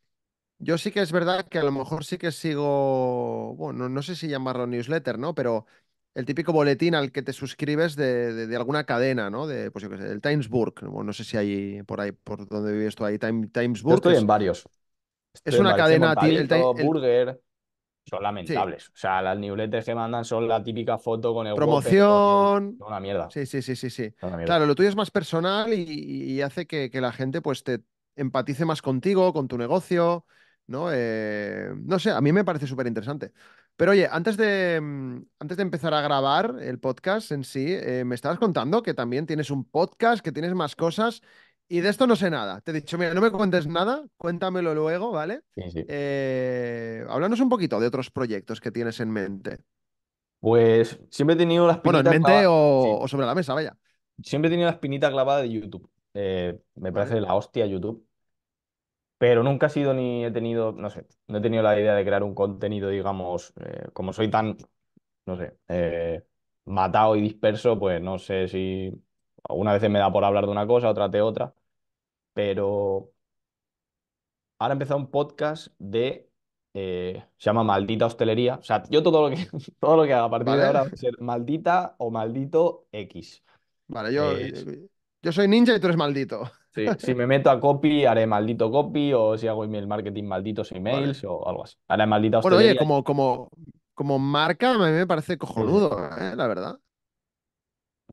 yo sí que es verdad que a lo mejor sí que sigo, bueno, no sé si llamarlo newsletter, ¿no? Pero el típico boletín al que te suscribes de, alguna cadena, ¿no? De, pues yo qué sé, del Timesburg. no sé si hay por ahí, por donde vives tú, hay Times Timesburg. Yo estoy en varios es una cadena, El, burger. Son lamentables. O sea, las newsletters que mandan son la típica foto con el promoción. una mierda. Sí, sí, sí, sí, sí. Claro, lo tuyo es más personal y, hace que, la gente pues te empatice más contigo, con tu negocio. ¿no? Eh, no sé, a mí me parece súper interesante. Pero oye, antes de, mm, antes de empezar a grabar el podcast en sí, eh, me estabas contando que también tienes un podcast, que tienes más cosas y de esto no sé nada. Te he dicho, mira, no me cuentes nada, cuéntamelo luego, ¿vale? Sí, sí. Eh, un poquito de otros proyectos que tienes en mente. Pues siempre he tenido las Bueno, en mente o, sobre la mesa, vaya. Siempre he tenido la espinita clavada de YouTube. Eh, me parece la hostia YouTube. Pero nunca he sido ni he tenido, no sé, no he tenido la idea de crear un contenido, digamos, eh, como soy tan, no sé, matado y disperso, pues no sé si algunas vez me da por hablar de una cosa, otra de otra pero ahora he empezado un podcast de... Eh, se llama Maldita Hostelería. O sea, yo todo lo que, todo lo que haga a partir de ahora va a ser maldita o maldito X. vale, eh, yo, yo soy ninja y tú eres maldito. si me meto a copy, haré maldito copy, o si hago email marketing, malditos emails, o algo así. Haré maldita Bueno, oye, como, como, como marca a mí me parece cojonudo, ¿eh? La verdad.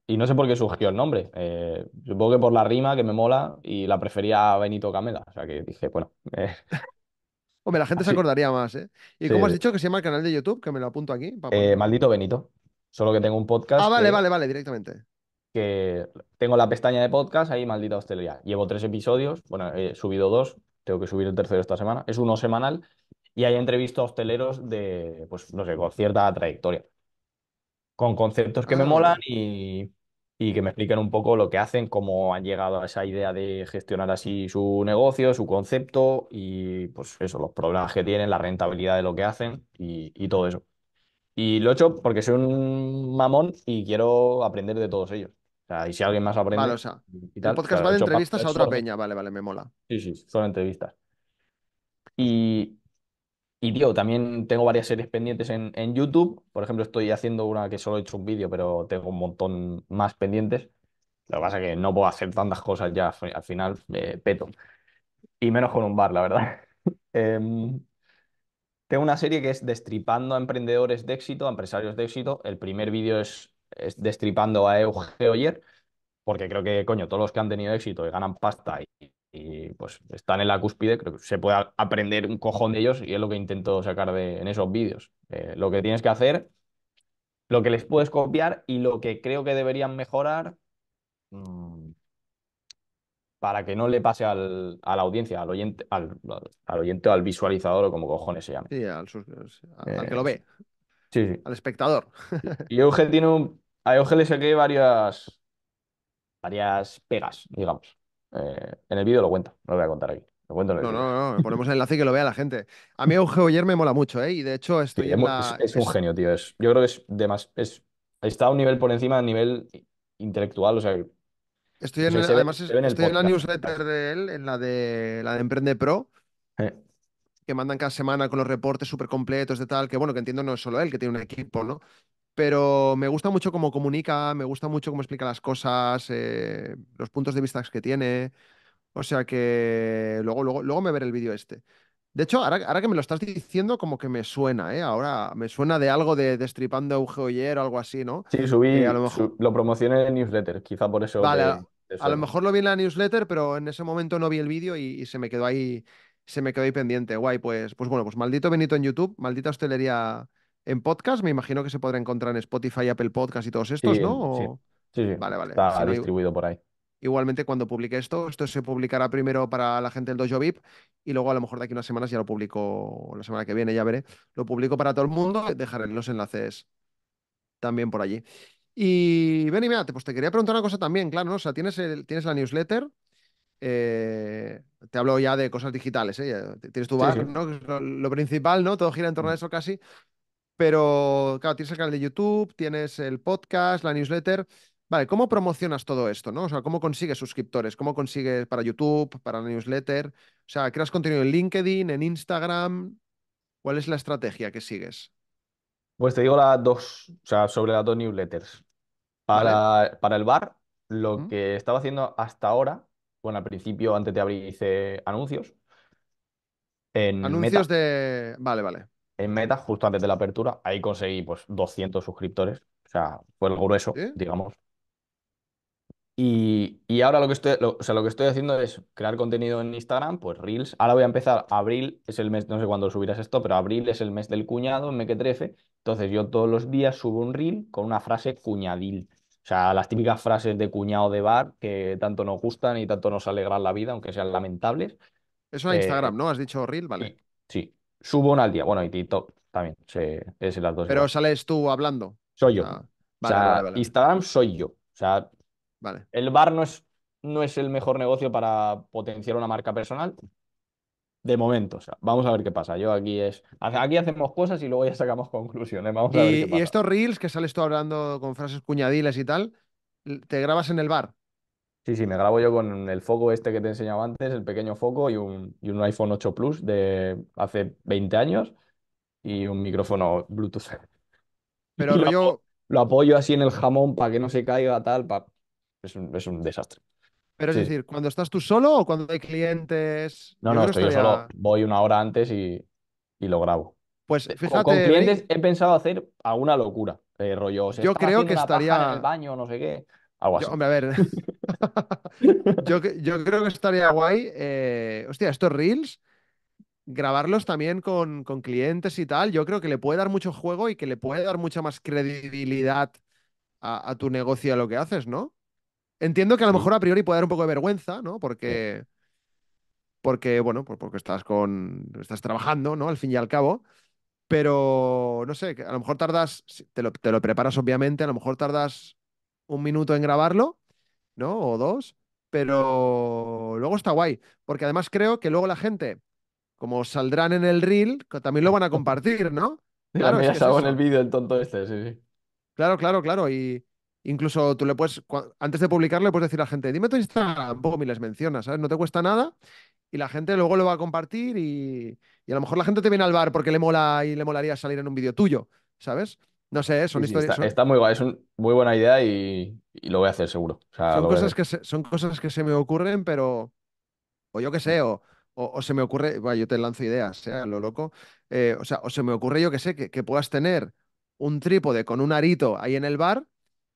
Y no sé por qué surgió el nombre. Eh, supongo que por la rima que me mola y la prefería Benito Camela. O sea que dije, bueno. Eh, Hombre, la gente se acordaría más, ¿eh? ¿Y cómo has dicho que se llama el canal de YouTube? Que me lo apunto aquí. Eh, maldito Benito. Solo que tengo un podcast. Ah, vale, vale, vale, directamente. Que tengo la pestaña de podcast ahí, maldita hostelería. Llevo tres episodios. Bueno, he subido dos. Tengo que subir el tercero esta semana. Es uno semanal. Y hay entrevistas a hosteleros de, pues, no sé, con cierta trayectoria. Con conceptos que ah. me molan y y que me expliquen un poco lo que hacen, cómo han llegado a esa idea de gestionar así su negocio, su concepto y pues eso, los problemas que tienen, la rentabilidad de lo que hacen y, todo eso. Y lo he hecho porque soy un mamón y quiero aprender de todos ellos. O sea, y si alguien más aprende. Vale, o sea, el podcast va de entrevistas a otra peña, vale, vale, me mola. Sí, sí, son entrevistas. Y, y tío, también tengo varias series pendientes en, YouTube. Por ejemplo, estoy haciendo una que solo he hecho un vídeo, pero tengo un montón más pendientes. Lo que pasa es que no puedo hacer tantas cosas ya, al final me peto. Y menos con un bar, la verdad. Em, tengo una serie que es Destripando a emprendedores de éxito, a empresarios de éxito. El primer vídeo es, Destripando a Eugeoyer, porque creo que, coño, todos los que han tenido éxito y ganan pasta y, y pues están en la cúspide, creo que se puede aprender un cojón de ellos y es lo que intento sacar de, en esos vídeos. Eh, lo que tienes que hacer, lo que les puedes copiar y lo que creo que deberían mejorar mm, para que no le pase al, a la audiencia, al oyente, al, al oyente, al visualizador o como cojones se llame. Sí, al, que lo eh, ve. Sí, Al espectador. Y tiene a Eugen le saqué varias, varias pegas, digamos. Eh, en el vídeo lo cuento, no lo voy a contar aquí. Lo cuento en el no, no, no, ponemos el enlace y que lo vea la gente. A mí Eugenio Oyer me mola mucho, ¿eh? Y de hecho estoy es, un genio, tío. yo creo que es de más... Es, está a un nivel por encima, a nivel intelectual, o sea... Estoy en, estoy en la newsletter de él, en la de, la de Emprende Pro, eh. que mandan cada semana con los reportes súper completos de tal, que bueno, que entiendo no es solo él, que tiene un equipo, ¿no? pero me gusta mucho cómo comunica, me gusta mucho cómo explica las cosas, eh, los puntos de vista que tiene. O sea que luego, luego, luego me veré el vídeo este. De hecho, ahora, que me lo estás diciendo, como que me suena, ¿eh? Ahora me suena de algo de destripando de o algo así, ¿no? Sí, subí, lo, mejor... lo promocioné en newsletter, quizá por eso. Vale, a lo mejor lo vi en la newsletter, pero en ese momento no vi el vídeo y, se me quedó ahí, se me quedó pendiente. Guay, pues, pues bueno, pues maldito Benito en YouTube, maldita hostelería en podcast. Me imagino que se podrá encontrar en Spotify, Apple Podcast y todos estos, ¿no? Sí. sí. Vale, vale. Está distribuido por ahí. Igualmente, cuando publique esto, esto se publicará primero para la gente del Dojo VIP y luego a lo mejor de aquí unas semanas ya lo publico, la semana que viene ya veré, lo publico para todo el mundo. Dejaré los enlaces también por allí. Y ven y mira, pues te quería preguntar una cosa también, claro, ¿no? O sea, tienes, tienes la newsletter, eh, te hablo ya de cosas digitales, ¿eh? tienes tu bar, ¿no? lo, principal, ¿no? Todo gira en torno mm. a eso casi, pero, claro, tienes el canal de YouTube, tienes el podcast, la newsletter. Vale, ¿cómo promocionas todo esto, no? O sea, ¿cómo consigues suscriptores? ¿Cómo consigues para YouTube, para la newsletter? O sea, ¿creas contenido en LinkedIn, en Instagram? ¿Cuál es la estrategia que sigues? Pues te digo las dos, o sea, sobre las dos newsletters. Para, para el bar, lo que estaba haciendo hasta ahora, bueno, al principio antes de abrir hice anuncios. anuncios de... Vale, vale en Meta, justo antes de la apertura, ahí conseguí pues 200 suscriptores, o sea, fue el grueso, digamos. Y, ahora lo que estoy, o sea, lo que estoy haciendo es crear contenido en Instagram, pues Reels. Ahora voy a empezar, abril es el mes, no sé cuándo subirás esto, pero abril es el mes del cuñado en Mequetrefe. Entonces yo todos los días subo un Reel con una frase cuñadil. O sea, las típicas frases de cuñado de bar que tanto nos gustan y tanto nos alegran la vida, aunque sean lamentables. Eso a eh, Instagram, ¿no? Has dicho Reel, vale. sí subo una al día. Bueno, y TikTok también, es las dos. Pero sales tú hablando. Soy yo. Ah, Instagram soy yo. O sea, el bar no es, no es el mejor negocio para potenciar una marca personal. De momento, vamos a ver qué pasa. Yo aquí es. Aquí hacemos cosas y luego ya sacamos conclusiones. y estos reels que sales tú hablando con frases cuñadiles y tal, te grabas en el bar. Sí, sí, me grabo yo con el foco este que te he enseñado antes, el pequeño foco y un, iPhone 8 Plus de hace 20 años y un micrófono Bluetooth. Pero yo lo, apoyo así en el jamón para que no se caiga, tal. pa- Es un, desastre. pero es decir, cuando estás tú solo o cuando hay clientes, No, no, estoy yo solo. Voy una hora antes y, lo grabo. Pues eh, fíjate Con, clientes he pensado hacer alguna locura. Eh, rollo, yo creo que estaría estaría... baño, no sé qué. Algo hombre, a ver, yo, yo, creo que estaría guay. Eh, hostia, estos reels, grabarlos también con, con, clientes y tal, yo creo que le puede dar mucho juego y que le puede dar mucha más credibilidad a, tu negocio, a lo que haces, ¿no? Entiendo que a lo mejor a priori puede dar un poco de vergüenza, ¿no? Porque, porque bueno, pues porque estás con, estás trabajando, ¿no? Al fin y al cabo. Pero, no sé, a lo mejor tardas, te lo preparas obviamente, a lo mejor tardas un minuto en grabarlo ¿no? O dos. Pero luego está guay, porque además creo que luego la gente, como saldrán en el reel, también lo van a compartir, ¿no? Claro, ya en el vídeo el tonto este, sí, sí. Claro, claro, claro. Y incluso tú le puedes, antes de publicarlo, le puedes decir a la gente, dime tu Instagram, tampoco y les mencionas, ¿sabes? No te cuesta nada y la gente luego lo va a compartir y, y, a lo mejor la gente te viene al bar porque le mola y le molaría salir en un vídeo tuyo, ¿sabes? No sé, ¿eh? son historias. Está, muy guay, es un, muy buena idea y, lo voy a hacer seguro. son, cosas que se, son cosas que se me ocurren, pero. O yo que sé, o, se me ocurre. Bueno, yo te lanzo ideas, sea ¿eh? lo loco. Eh, o sea, o se me ocurre, yo que sé, que, puedas tener un trípode con un arito ahí en el bar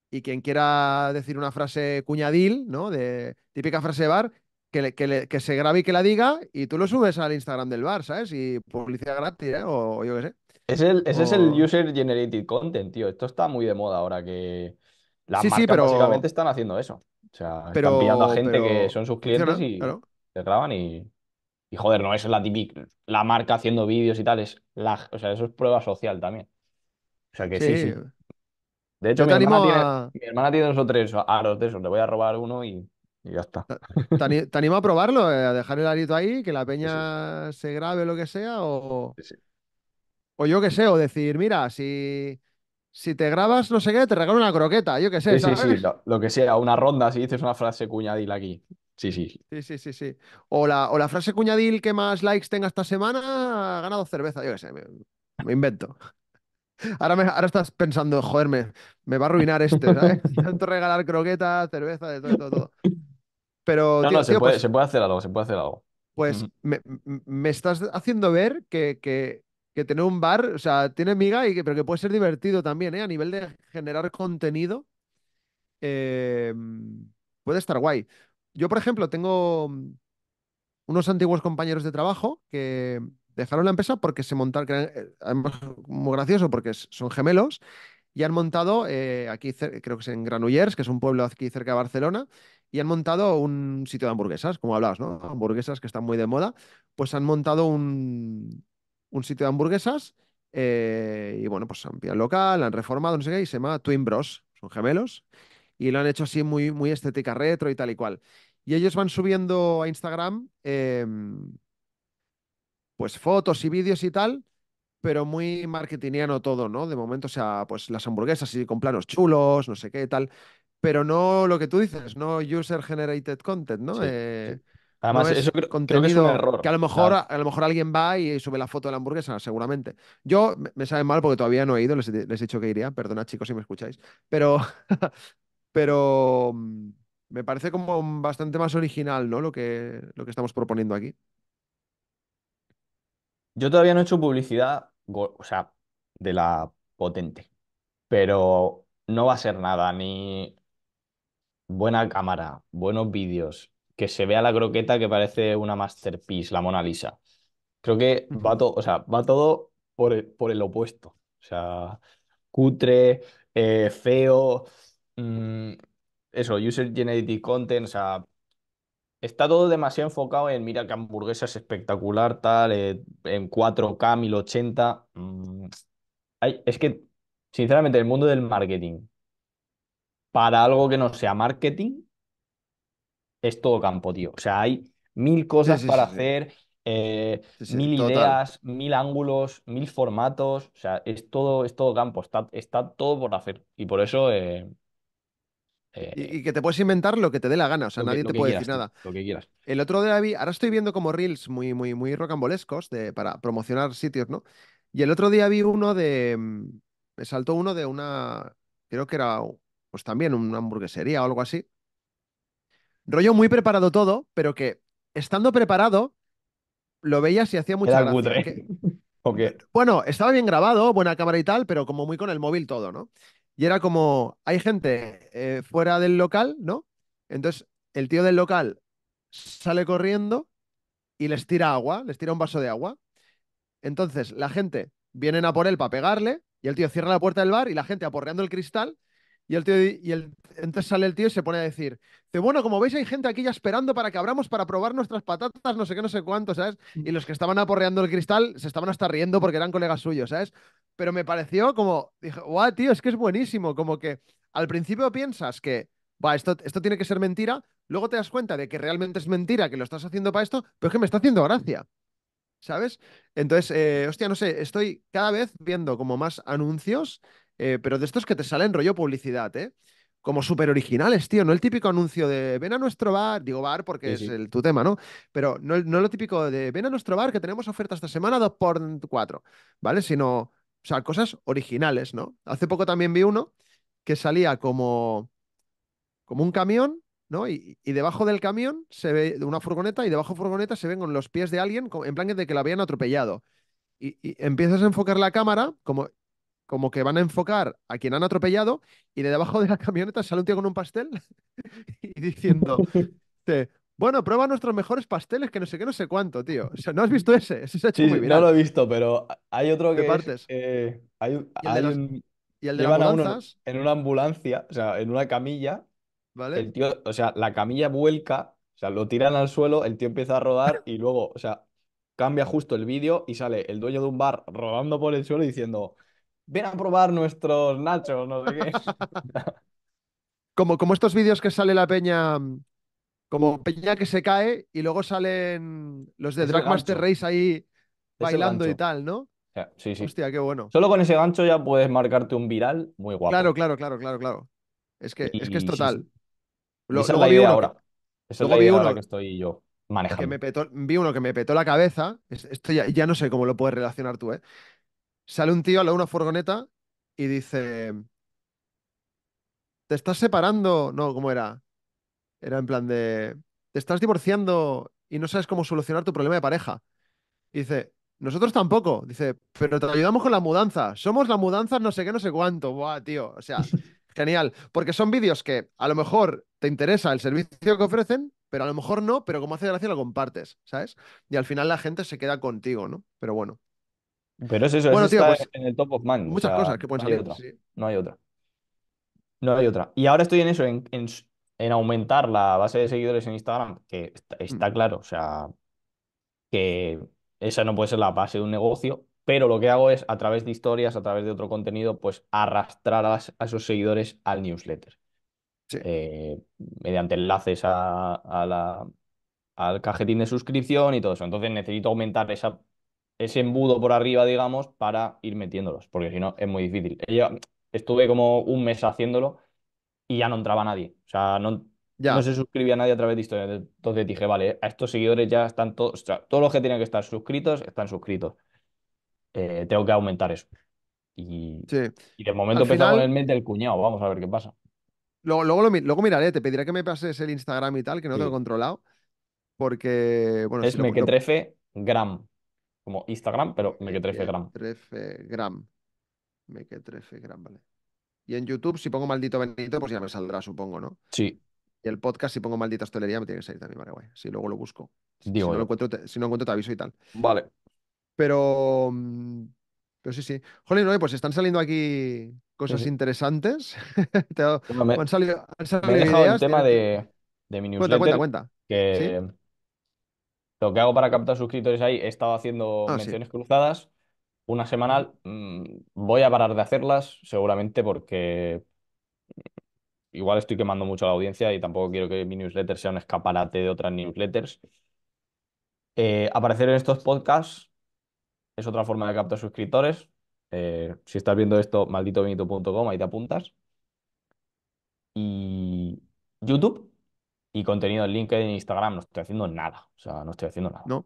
y quien quiera decir una frase cuñadil, ¿no? De típica frase de bar, que, que, que, se grabe y que la diga y tú lo subes al Instagram del bar, ¿sabes? Y publicidad gratis, ¿eh? O, o yo qué sé ese es el oh. user generated content, tío. Esto está muy de moda ahora que las marcas básicamente están haciendo eso. O sea, están pillando a gente que son sus clientes y te graban y. Y joder, no eso es la típica, la marca haciendo vídeos y tal, o sea, eso es prueba social también. O sea que sí, sí. De hecho, mi hermana, tiene, dos o tres aros de esos, le voy a robar uno y, ya está. ¿Te, animo a probarlo? Eh, a dejar el arito ahí, que la peña se grabe o lo que sea, o... Sí, o yo qué sé, o decir, mira, si, si te grabas no sé qué, te regalo una croqueta, yo qué sé. Sí, sí, sí, lo, que sea, una ronda, si dices una frase cuñadil aquí. Sí, sí. Sí, sí, sí, sí. O la, o la frase cuñadil que más likes tenga esta semana ha ganado cerveza, yo qué sé, me, invento. Ahora, ahora estás pensando, joder, me, va a arruinar este, ¿sabes? Tanto regalar croqueta, cerveza, de todo, todo, todo. Pero, no, no, se, puede, pues se puede hacer algo, se puede hacer algo. Pues me, me, estás haciendo ver que, que, que tener un bar, o sea, tiene miga, pero que puede ser divertido también, ¿eh? A nivel de generar contenido, em, puede estar guay. Yo, por ejemplo, tengo mm, unos antiguos compañeros de trabajo que dejaron la empresa porque se montaron, eh, muy gracioso, porque son gemelos, y han montado, eh, aquí creo que es en Granollers, que es un pueblo aquí cerca de Barcelona, y han montado un sitio de hamburguesas, como hablabas, ¿no? Hamburguesas que están muy de moda, pues han montado un, un sitio de hamburguesas. Eh, y bueno, pues han pillado local, han reformado, no sé qué, y se llama Twin Bros. Son gemelos. Y lo han hecho así muy, muy estética retro y tal y cual. Y ellos van subiendo a Instagram em, pues fotos y vídeos y tal, pero muy marketingiano todo, ¿no? De momento, o sea, pues las hamburguesas y con planos chulos, no sé qué, tal. Pero no lo que tú dices, no user generated content, ¿no? Eh, Además, eso creo, que, a lo mejor a, lo mejor alguien va y sube la foto de la hamburguesa, seguramente. Yo me, sabe mal porque todavía no he ido, les, les, he dicho que iría, perdona chicos si me escucháis, pero pero mm, me parece como bastante más original, ¿no? Lo que lo que estamos proponiendo aquí. Yo todavía no he hecho publicidad, o sea, de la potente, pero no va a ser nada ni buena cámara, buenos vídeos, que se vea la croqueta que parece una masterpiece, la Mona Lisa. Creo que va todo, o sea, va todo por el, por el opuesto. O sea, cutre, eh, feo, mm, eso, user generated content, o sea, está todo demasiado enfocado en mira que hamburguesa es espectacular, tal, eh, en 4K, 1080. Mm, es que, sinceramente, el mundo del marketing, para algo que no sea marketing, es todo campo, tío. O sea, hay mil cosas para hacer, eh, mil ideas, mil ángulos, mil formatos. O sea, es todo, es todo campo, está, está todo por hacer. Y por eso eh, eh, Y, que te puedes inventar lo que te dé la gana, o sea, nadie te puede decir nada. lo que quieras. El otro día vi, ahora estoy viendo como reels muy, muy, muy rocambolescos de, para promocionar sitios, ¿no? Y el otro día vi uno de, mm, me saltó uno de una, creo que era, pues también una hamburguesería o algo así, rollo muy preparado todo, pero que estando preparado, lo veías y hacía mucha Era Bueno, estaba bien grabado, buena cámara y tal, pero como muy con el móvil todo, ¿no? Y era como, hay gente eh, fuera del local, ¿no? Entonces, el tío del local sale corriendo y les tira agua, les tira un vaso de agua. Entonces, la gente viene a por él para pegarle y el tío cierra la puerta del bar y la gente aporreando el cristal y el tío, el, entonces sale el tío y se pone a decir, bueno, como veis hay gente aquí ya esperando para que abramos para probar nuestras patatas, no sé qué, no sé cuánto, ¿sabes? Mm. Y los que estaban aporreando el cristal se estaban hasta riendo porque eran colegas suyos, ¿sabes? Pero me pareció como, dije, guau, tío, es que es buenísimo, como que al principio piensas que, va, esto, esto tiene que ser mentira, luego te das cuenta de que realmente es mentira, que lo estás haciendo para esto, pero es que me está haciendo gracia. ¿sabes? Entonces, eh, hostia, no sé, estoy cada vez viendo como más anuncios eh, pero de estos que te salen rollo publicidad, ¿eh? Como súper originales, tío, no el típico anuncio de ven a nuestro bar, digo bar porque es tu tema, ¿no? Pero no, lo típico de ven a nuestro bar que tenemos oferta esta semana 2x4, ¿vale? Sino, o sea, cosas originales, ¿no? Hace poco también vi uno que salía como, como un camión ¿no? Y, debajo del camión se ve una furgoneta y debajo de furgoneta se ven con los pies de alguien en plan de que la habían atropellado. y empiezas a enfocar la cámara como como que van a enfocar a quien han atropellado y de debajo de la camioneta sale un tío con un pastel y diciendo, bueno, prueba nuestros mejores pasteles que no sé qué, no sé cuánto, tío. O sea, ¿no has visto ese? Ese se hecho sí, muy No lo he visto, pero hay otro que... ¿Qué partes? Eh, hay, ¿Y, el un... ¿Y el de, las en una ambulancia, o sea, en una camilla. ¿Vale? El tío, o sea, la camilla vuelca, o sea, lo tiran al suelo, el tío empieza a rodar y luego, o sea, cambia justo el vídeo y sale el dueño de un bar rodando por el suelo diciendo ven a probar nuestros nachos, no sé como, como estos vídeos que sale la peña, como peña que se cae y luego salen los de Dragmaster Race ahí bailando y tal, ¿no? Sí, sí. Hostia, qué bueno. Solo con ese gancho ya puedes marcarte un viral muy guapo. Claro, claro, claro, claro, claro. Es que, es, que es total. Lo, es ahora. es ahora que estoy yo manejando. vi uno que me petó la cabeza. Esto ya no sé cómo lo puedes relacionar tú, ¿eh? Sale un tío a la una furgoneta y dice, te estás separando, no, ¿cómo era? Era en plan de, te estás divorciando y no sabes cómo solucionar tu problema de pareja. Y dice, nosotros tampoco. Dice, pero te ayudamos con la mudanza. Somos la mudanza no sé qué, no sé cuánto. Buah, tío. O sea, genial. Porque son vídeos que a lo mejor te interesa el servicio que ofrecen, pero a lo mejor no, pero como hace gracia lo compartes, ¿sabes? Y al final la gente se queda contigo, ¿no? Pero bueno. Pero es eso, está pues, en el top of mind. Muchas cosas que pueden salir. otra, No hay otra. No hay otra. Y ahora estoy en eso, en, aumentar la base de seguidores en Instagram, que mm. está, claro, o sea, que esa no puede ser la base de un negocio, pero lo que hago es a través de historias, a través de otro contenido, pues arrastrar a, esos seguidores al newsletter. Sí. Eh, mediante enlaces a la, al cajetín de suscripción y todo eso. Entonces necesito aumentar esa ese embudo por arriba, digamos, para ir metiéndolos, porque si no es muy difícil. Yo estuve como un mes haciéndolo y ya no entraba nadie. O sea, no, ya. no se suscribía nadie a través de historias. Entonces dije, vale, a estos seguidores ya están todos, todos los que tienen que estar suscritos están suscritos. Eh, tengo que aumentar eso. Y, y de momento empezó final... mente el cuñado, vamos a ver qué pasa. Luego, luego, miraré, te pediré que me pases el Instagram y tal, que no lo tengo controlado. Porque, bueno, es que lo, gram como Instagram, pero me Mequetrefegram. Mequetrefegram. Mequetrefegram, vale. Y en YouTube, si pongo maldito Benito, pues ya me saldrá, supongo, ¿no? Sí. Y el podcast, si pongo maldita hostelería, me tiene que salir también, vale, guay. Si luego lo busco. Digo si, no lo encuentro, te, si no encuentro, te aviso y tal. Vale. Pero. Mm, pero sí, sí. Jolín, oye, pues están saliendo aquí cosas interesantes. han salido, han salido he dejado el tema de, de mi newsletter. Cuenta, cuenta, cuenta. Que. Lo que hago para captar suscriptores ahí, he estado haciendo ah, menciones cruzadas, una semanal. Mm, voy a parar de hacerlas, seguramente, porque igual estoy quemando mucho la audiencia y tampoco quiero que mi newsletter sea un escaparate de otras newsletters. Eh, aparecer en estos podcasts es otra forma de captar suscriptores. Eh, si estás viendo esto, malditovinito.com, ahí te apuntas. Y YouTube y contenido en LinkedIn e Instagram, no estoy haciendo nada. O sea, no estoy haciendo nada. No.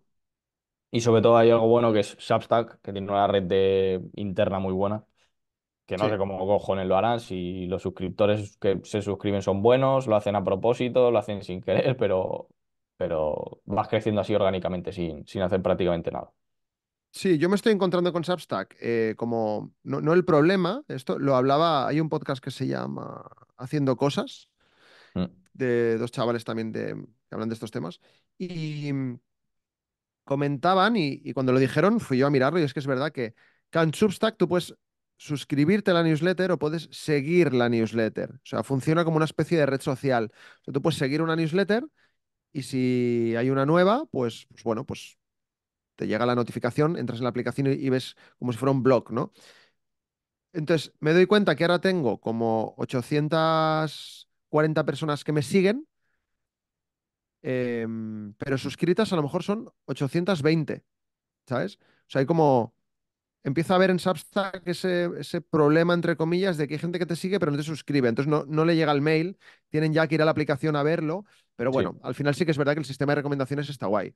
Y sobre todo hay algo bueno que es Substack, que tiene una red interna muy buena. Que no sé cómo cojones lo harán, si los suscriptores que se suscriben son buenos, lo hacen a propósito, lo hacen sin querer, pero, pero vas creciendo así orgánicamente, sin, sin hacer prácticamente nada. Sí, yo me estoy encontrando con Substack eh, como, no, no, el problema, esto lo hablaba, hay un podcast que se llama Haciendo Cosas, mm de dos chavales también de, que hablan de estos temas. Y mm, comentaban, y, cuando lo dijeron, fui yo a mirarlo, y es que es verdad que, can Substack tú puedes suscribirte a la newsletter o puedes seguir la newsletter. O sea, funciona como una especie de red social. tú puedes seguir una newsletter y si hay una nueva, pues, pues, bueno, pues te llega la notificación, entras en la aplicación y, y ves como si fuera un blog, ¿no? Entonces, me doy cuenta que ahora tengo como 800 40 personas que me siguen, em, pero suscritas a lo mejor son 820, ¿sabes? O sea, hay como... Empieza a ver en Substack ese, ese problema, entre comillas, de que hay gente que te sigue pero no te suscribe. Entonces no, no le llega el mail, tienen ya que ir a la aplicación a verlo, pero bueno, al final sí que es verdad que el sistema de recomendaciones está guay.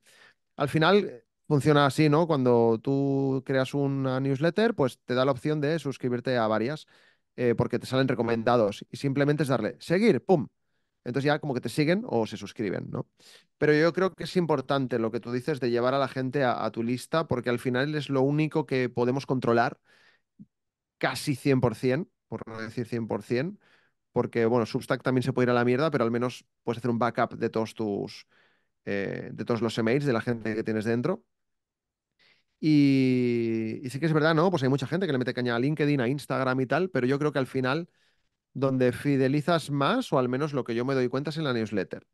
Al final, eh, funciona así, ¿no? Cuando tú creas una newsletter, pues te da la opción de suscribirte a varias. Eh, porque te salen recomendados y simplemente es darle seguir, ¡pum! Entonces ya como que te siguen o se suscriben, ¿no? Pero yo creo que es importante lo que tú dices de llevar a la gente a, tu lista porque al final es lo único que podemos controlar casi 100%, por no decir 100%, porque bueno, Substack también se puede ir a la mierda, pero al menos puedes hacer un backup de todos tus, eh, de todos los emails de la gente que tienes dentro y, sí que es verdad, ¿no? Pues hay mucha gente que le mete caña a LinkedIn, a Instagram y tal, pero yo creo que al final donde fidelizas más, o al menos lo que yo me doy cuenta es en la newsletter.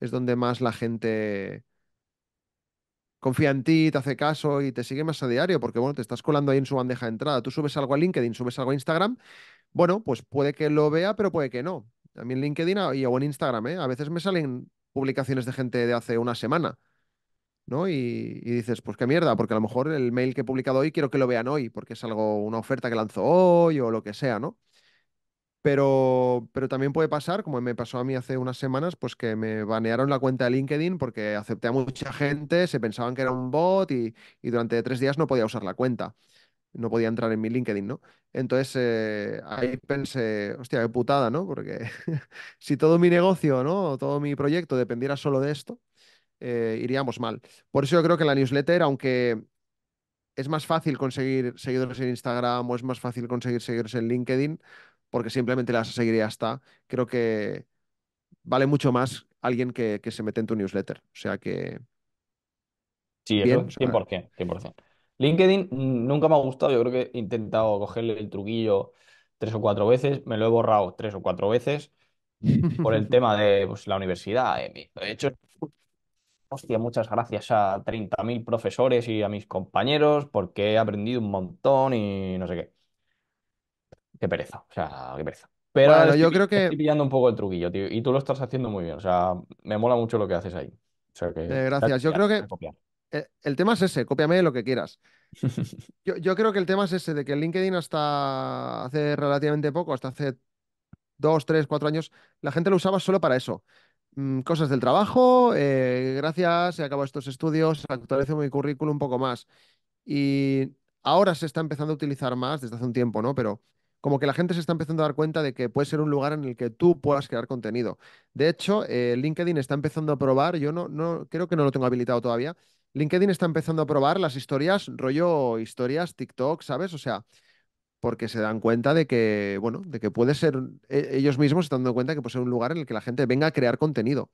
Es donde más la gente confía en ti, te hace caso y te sigue más a diario, porque bueno, te estás colando ahí en su bandeja de entrada. Tú subes algo a LinkedIn, subes algo a Instagram, bueno, pues puede que lo vea, pero puede que no. También LinkedIn ah, y, o en Instagram, ¿eh? A veces me salen publicaciones de gente de hace una semana. Y, dices, pues qué mierda, porque a lo mejor el mail que he publicado hoy quiero que lo vean hoy, porque es algo, una oferta que lanzó hoy o lo que sea, ¿no? Pero, también puede pasar, como me pasó a mí hace unas semanas, pues que me banearon la cuenta de LinkedIn porque acepté a mucha gente, se pensaban que era un bot y, durante tres días no podía usar la cuenta no podía entrar en mi LinkedIn, ¿no? Entonces eh, ahí pensé, hostia, qué putada, ¿no? Porque si todo mi negocio, ¿no? Todo mi proyecto dependiera solo de esto, eh, iríamos mal. Por eso yo creo que la newsletter, aunque es más fácil conseguir seguidores en Instagram o es más fácil conseguir seguidores en LinkedIn, porque simplemente las seguiría hasta, creo que vale mucho más alguien que, que se mete en tu newsletter. O sea que... Sí, 100%, 100%. LinkedIn mm, nunca me ha gustado, yo creo que he intentado cogerle el truquillo tres o cuatro veces, me lo he borrado tres o cuatro veces por el tema de pues, la universidad. Eh. hecho hostia, muchas gracias a 30.000 profesores y a mis compañeros porque he aprendido un montón y no sé qué. Qué pereza, o sea, qué pereza. Pero yo creo que estoy pillando un poco el truquillo, tío, y tú lo estás haciendo muy bien, o sea, me mola mucho lo que haces ahí. O sea, eh, gracias. Yo creo que el tema es ese, cópiame lo que quieras. Yo, yo creo que el tema es ese, de que LinkedIn hasta hace relativamente poco, hasta hace dos, tres, cuatro años, la gente lo usaba solo para eso. Mm, cosas del trabajo, eh, gracias, he acabado estos estudios, actualizo mi currículum un poco más. Y ahora se está empezando a utilizar más desde hace un tiempo, ¿no? Pero como que la gente se está empezando a dar cuenta de que puede ser un lugar en el que tú puedas crear contenido. De hecho, eh, LinkedIn está empezando a probar, yo no, no creo que no lo tengo habilitado todavía. LinkedIn está empezando a probar las historias, rollo historias, TikTok, ¿sabes? O sea, porque se dan cuenta de que, bueno, de que puede ser, e-, ellos mismos se están dando cuenta que puede ser un lugar en el que la gente venga a crear contenido.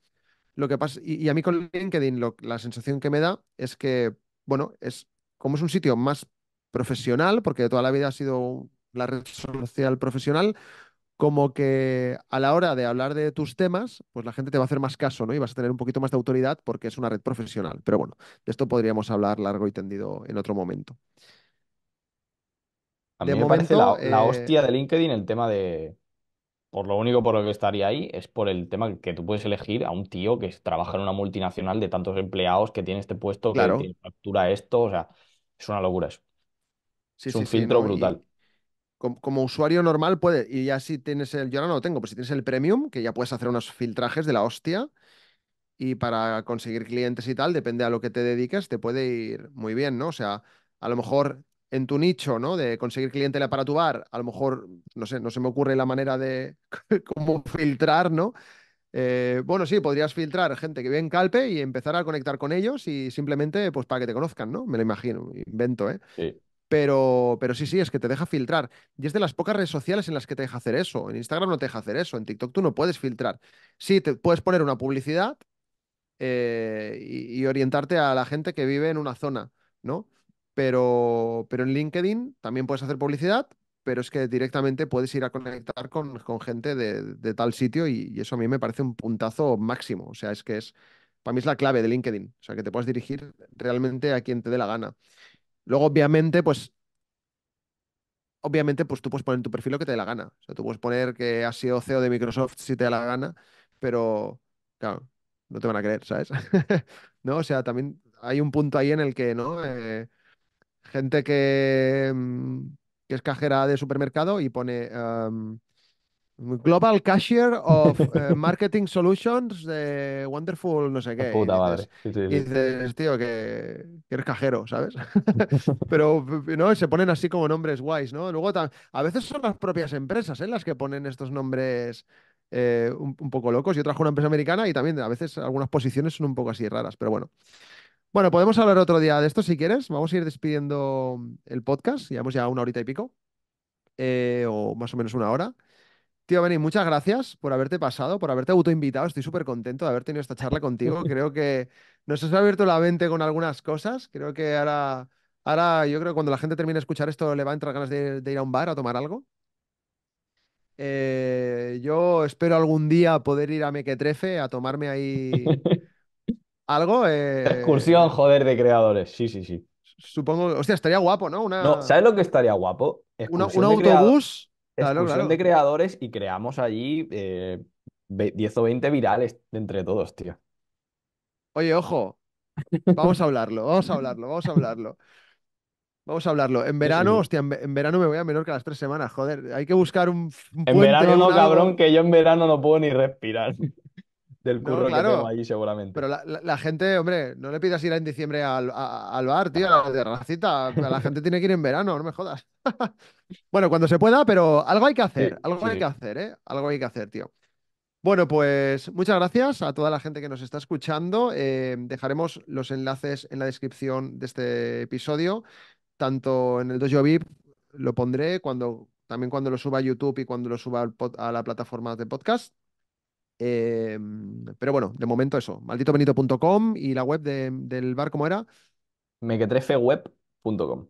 Lo que pasa, y, a mí con LinkedIn la sensación que me da es que, bueno, es como es un sitio más profesional, porque toda la vida ha sido la red social profesional, como que a la hora de hablar de tus temas, pues la gente te va a hacer más caso, ¿no? Y vas a tener un poquito más de autoridad porque es una red profesional. Pero bueno, de esto podríamos hablar largo y tendido en otro momento. A mí me parece la, eh, hostia de LinkedIn el tema de, por lo único por lo que estaría ahí, es por el tema que tú puedes elegir a un tío que trabaja en una multinacional de tantos empleados, que tiene este puesto, que claro, factura esto, o sea, es una locura eso. Es un filtro brutal. como, como usuario normal puede, y ya si tienes el, yo ahora no lo tengo, pero si tienes el premium, que ya puedes hacer unos filtrajes de la hostia, y para conseguir clientes y tal, depende a lo que te dediques, te puede ir muy bien, ¿no? O sea, a lo mejor en tu nicho, ¿no? De conseguir clientela para tu bar, a lo mejor, no sé, no se me ocurre la manera de cómo filtrar, ¿no? Eh, bueno, sí, podrías filtrar gente que vive en Calpe y empezar a conectar con ellos y simplemente, pues, para que te conozcan, ¿no? Me lo imagino, invento, ¿eh? Sí. Pero, pero sí, sí, es que te deja filtrar. Y es de las pocas redes sociales en las que te deja hacer eso. En Instagram no te deja hacer eso. En TikTok tú no puedes filtrar. Sí, te puedes poner una publicidad eh, y orientarte a la gente que vive en una zona, ¿no? Pero, pero en LinkedIn también puedes hacer publicidad, pero es que directamente puedes ir a conectar con, gente de, tal sitio y, eso a mí me parece un puntazo máximo. O sea, es que es, para mí es la clave de LinkedIn. O sea, que te puedes dirigir realmente a quien te dé la gana. Luego, obviamente, pues obviamente, pues tú puedes poner en tu perfil lo que te dé la gana. O sea, tú puedes poner que has sido CEO de Microsoft si te da la gana, pero claro, no te van a creer, ¿sabes? no, o sea, también hay un punto ahí en el que, ¿no? Eh, gente mm, que, es cajera de supermercado y pone em, Global Cashier of eh, Marketing Solutions de Wonderful, no sé qué. y dices, tío, que, eres cajero, ¿sabes? Pero no, se ponen así como nombres guays, ¿no? Luego a veces son las propias empresas ¿eh? las que ponen estos nombres. Eh, un, poco locos. y otra en una empresa americana y también a veces algunas posiciones son un poco así raras, pero bueno. Bueno, podemos hablar otro día de esto si quieres. Vamos a ir despidiendo el podcast. Llevamos ya una horita y pico. Eh, o más o menos una hora. Tío Benny, muchas gracias por haberte pasado, por haberte autoinvitado. Estoy súper contento de haber tenido esta charla contigo. Creo que nos has abierto la mente con algunas cosas. Creo que ahora, ahora yo creo que cuando la gente termine de escuchar esto le va a entrar ganas de, ir a un bar a tomar algo. Eh, yo espero algún día poder ir a Mequetrefe a tomarme ahí algo. Eh, excursión, joder, de creadores. Sí, sí, sí. Supongo, hostia, estaría guapo, ¿no? no ¿Sabes lo que estaría guapo? un autobús. Excursión de creadores y creamos allí 10 eh, o 20 virales entre todos, tío. Oye, ojo, vamos a hablarlo, vamos a hablarlo, vamos a hablarlo. Vamos a hablarlo. En verano, hostia, en, verano me voy a menor que las tres semanas, joder. Hay que buscar un. en verano no, cabrón, que yo en verano no puedo ni respirar del curro que tengo allí seguramente. Pero la, gente, hombre, no le pidas ir en diciembre al, bar, tío, a la La gente tiene que ir en verano, no me jodas. bueno, cuando se pueda, pero algo hay que hacer, algo hay que hacer, ¿eh? Algo hay que hacer, tío. Bueno, pues muchas gracias a toda la gente que nos está escuchando. Eh, dejaremos los enlaces en la descripción de este episodio, tanto en el Dojo VIP, lo pondré cuando, también cuando lo suba a YouTube y cuando lo suba a la plataforma de podcast. Em, pero bueno, de momento eso, malditobenito.com y la web del bar, ¿cómo era? mequetrefeweb.com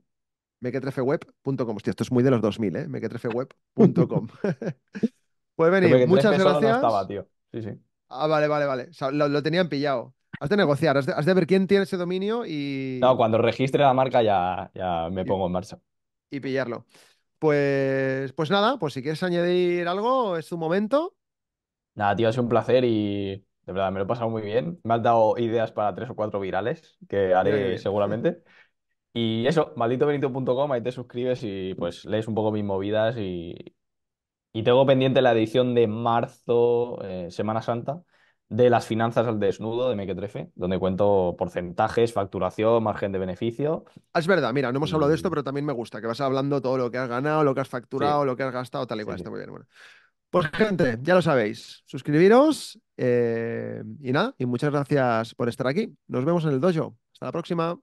mequetrefeweb.com, hostia, esto es muy de los 2000, ¿eh? mequetrefeweb.com puede venir, muchas gracias. Ah, vale, vale, vale. lo, tenía tenían pillado. Has de negociar, has de, ver quién tiene ese dominio y. No, cuando registre la marca ya, ya me pongo en marcha. Y pillarlo. Pues, pues nada, pues si quieres añadir algo, es un momento. Nada, tío, ha sido un placer y de verdad me lo he pasado muy bien. Me has dado ideas para tres o cuatro virales que haré seguramente. Y eso, malditobenito.com, ahí te suscribes y pues lees un poco mis movidas y, y tengo pendiente la edición de marzo, eh, Semana Santa, de las finanzas al desnudo de Mequetrefe, donde cuento porcentajes, facturación, margen de beneficio. Ah, es verdad, mira, no hemos hablado de esto, pero también me gusta que vas hablando todo lo que has ganado, lo que has facturado, lo que has gastado, tal y cual. Está muy bien, bueno. Pues gente, ya lo sabéis, suscribiros eh, y nada, y muchas gracias por estar aquí. Nos vemos en el dojo. Hasta la próxima.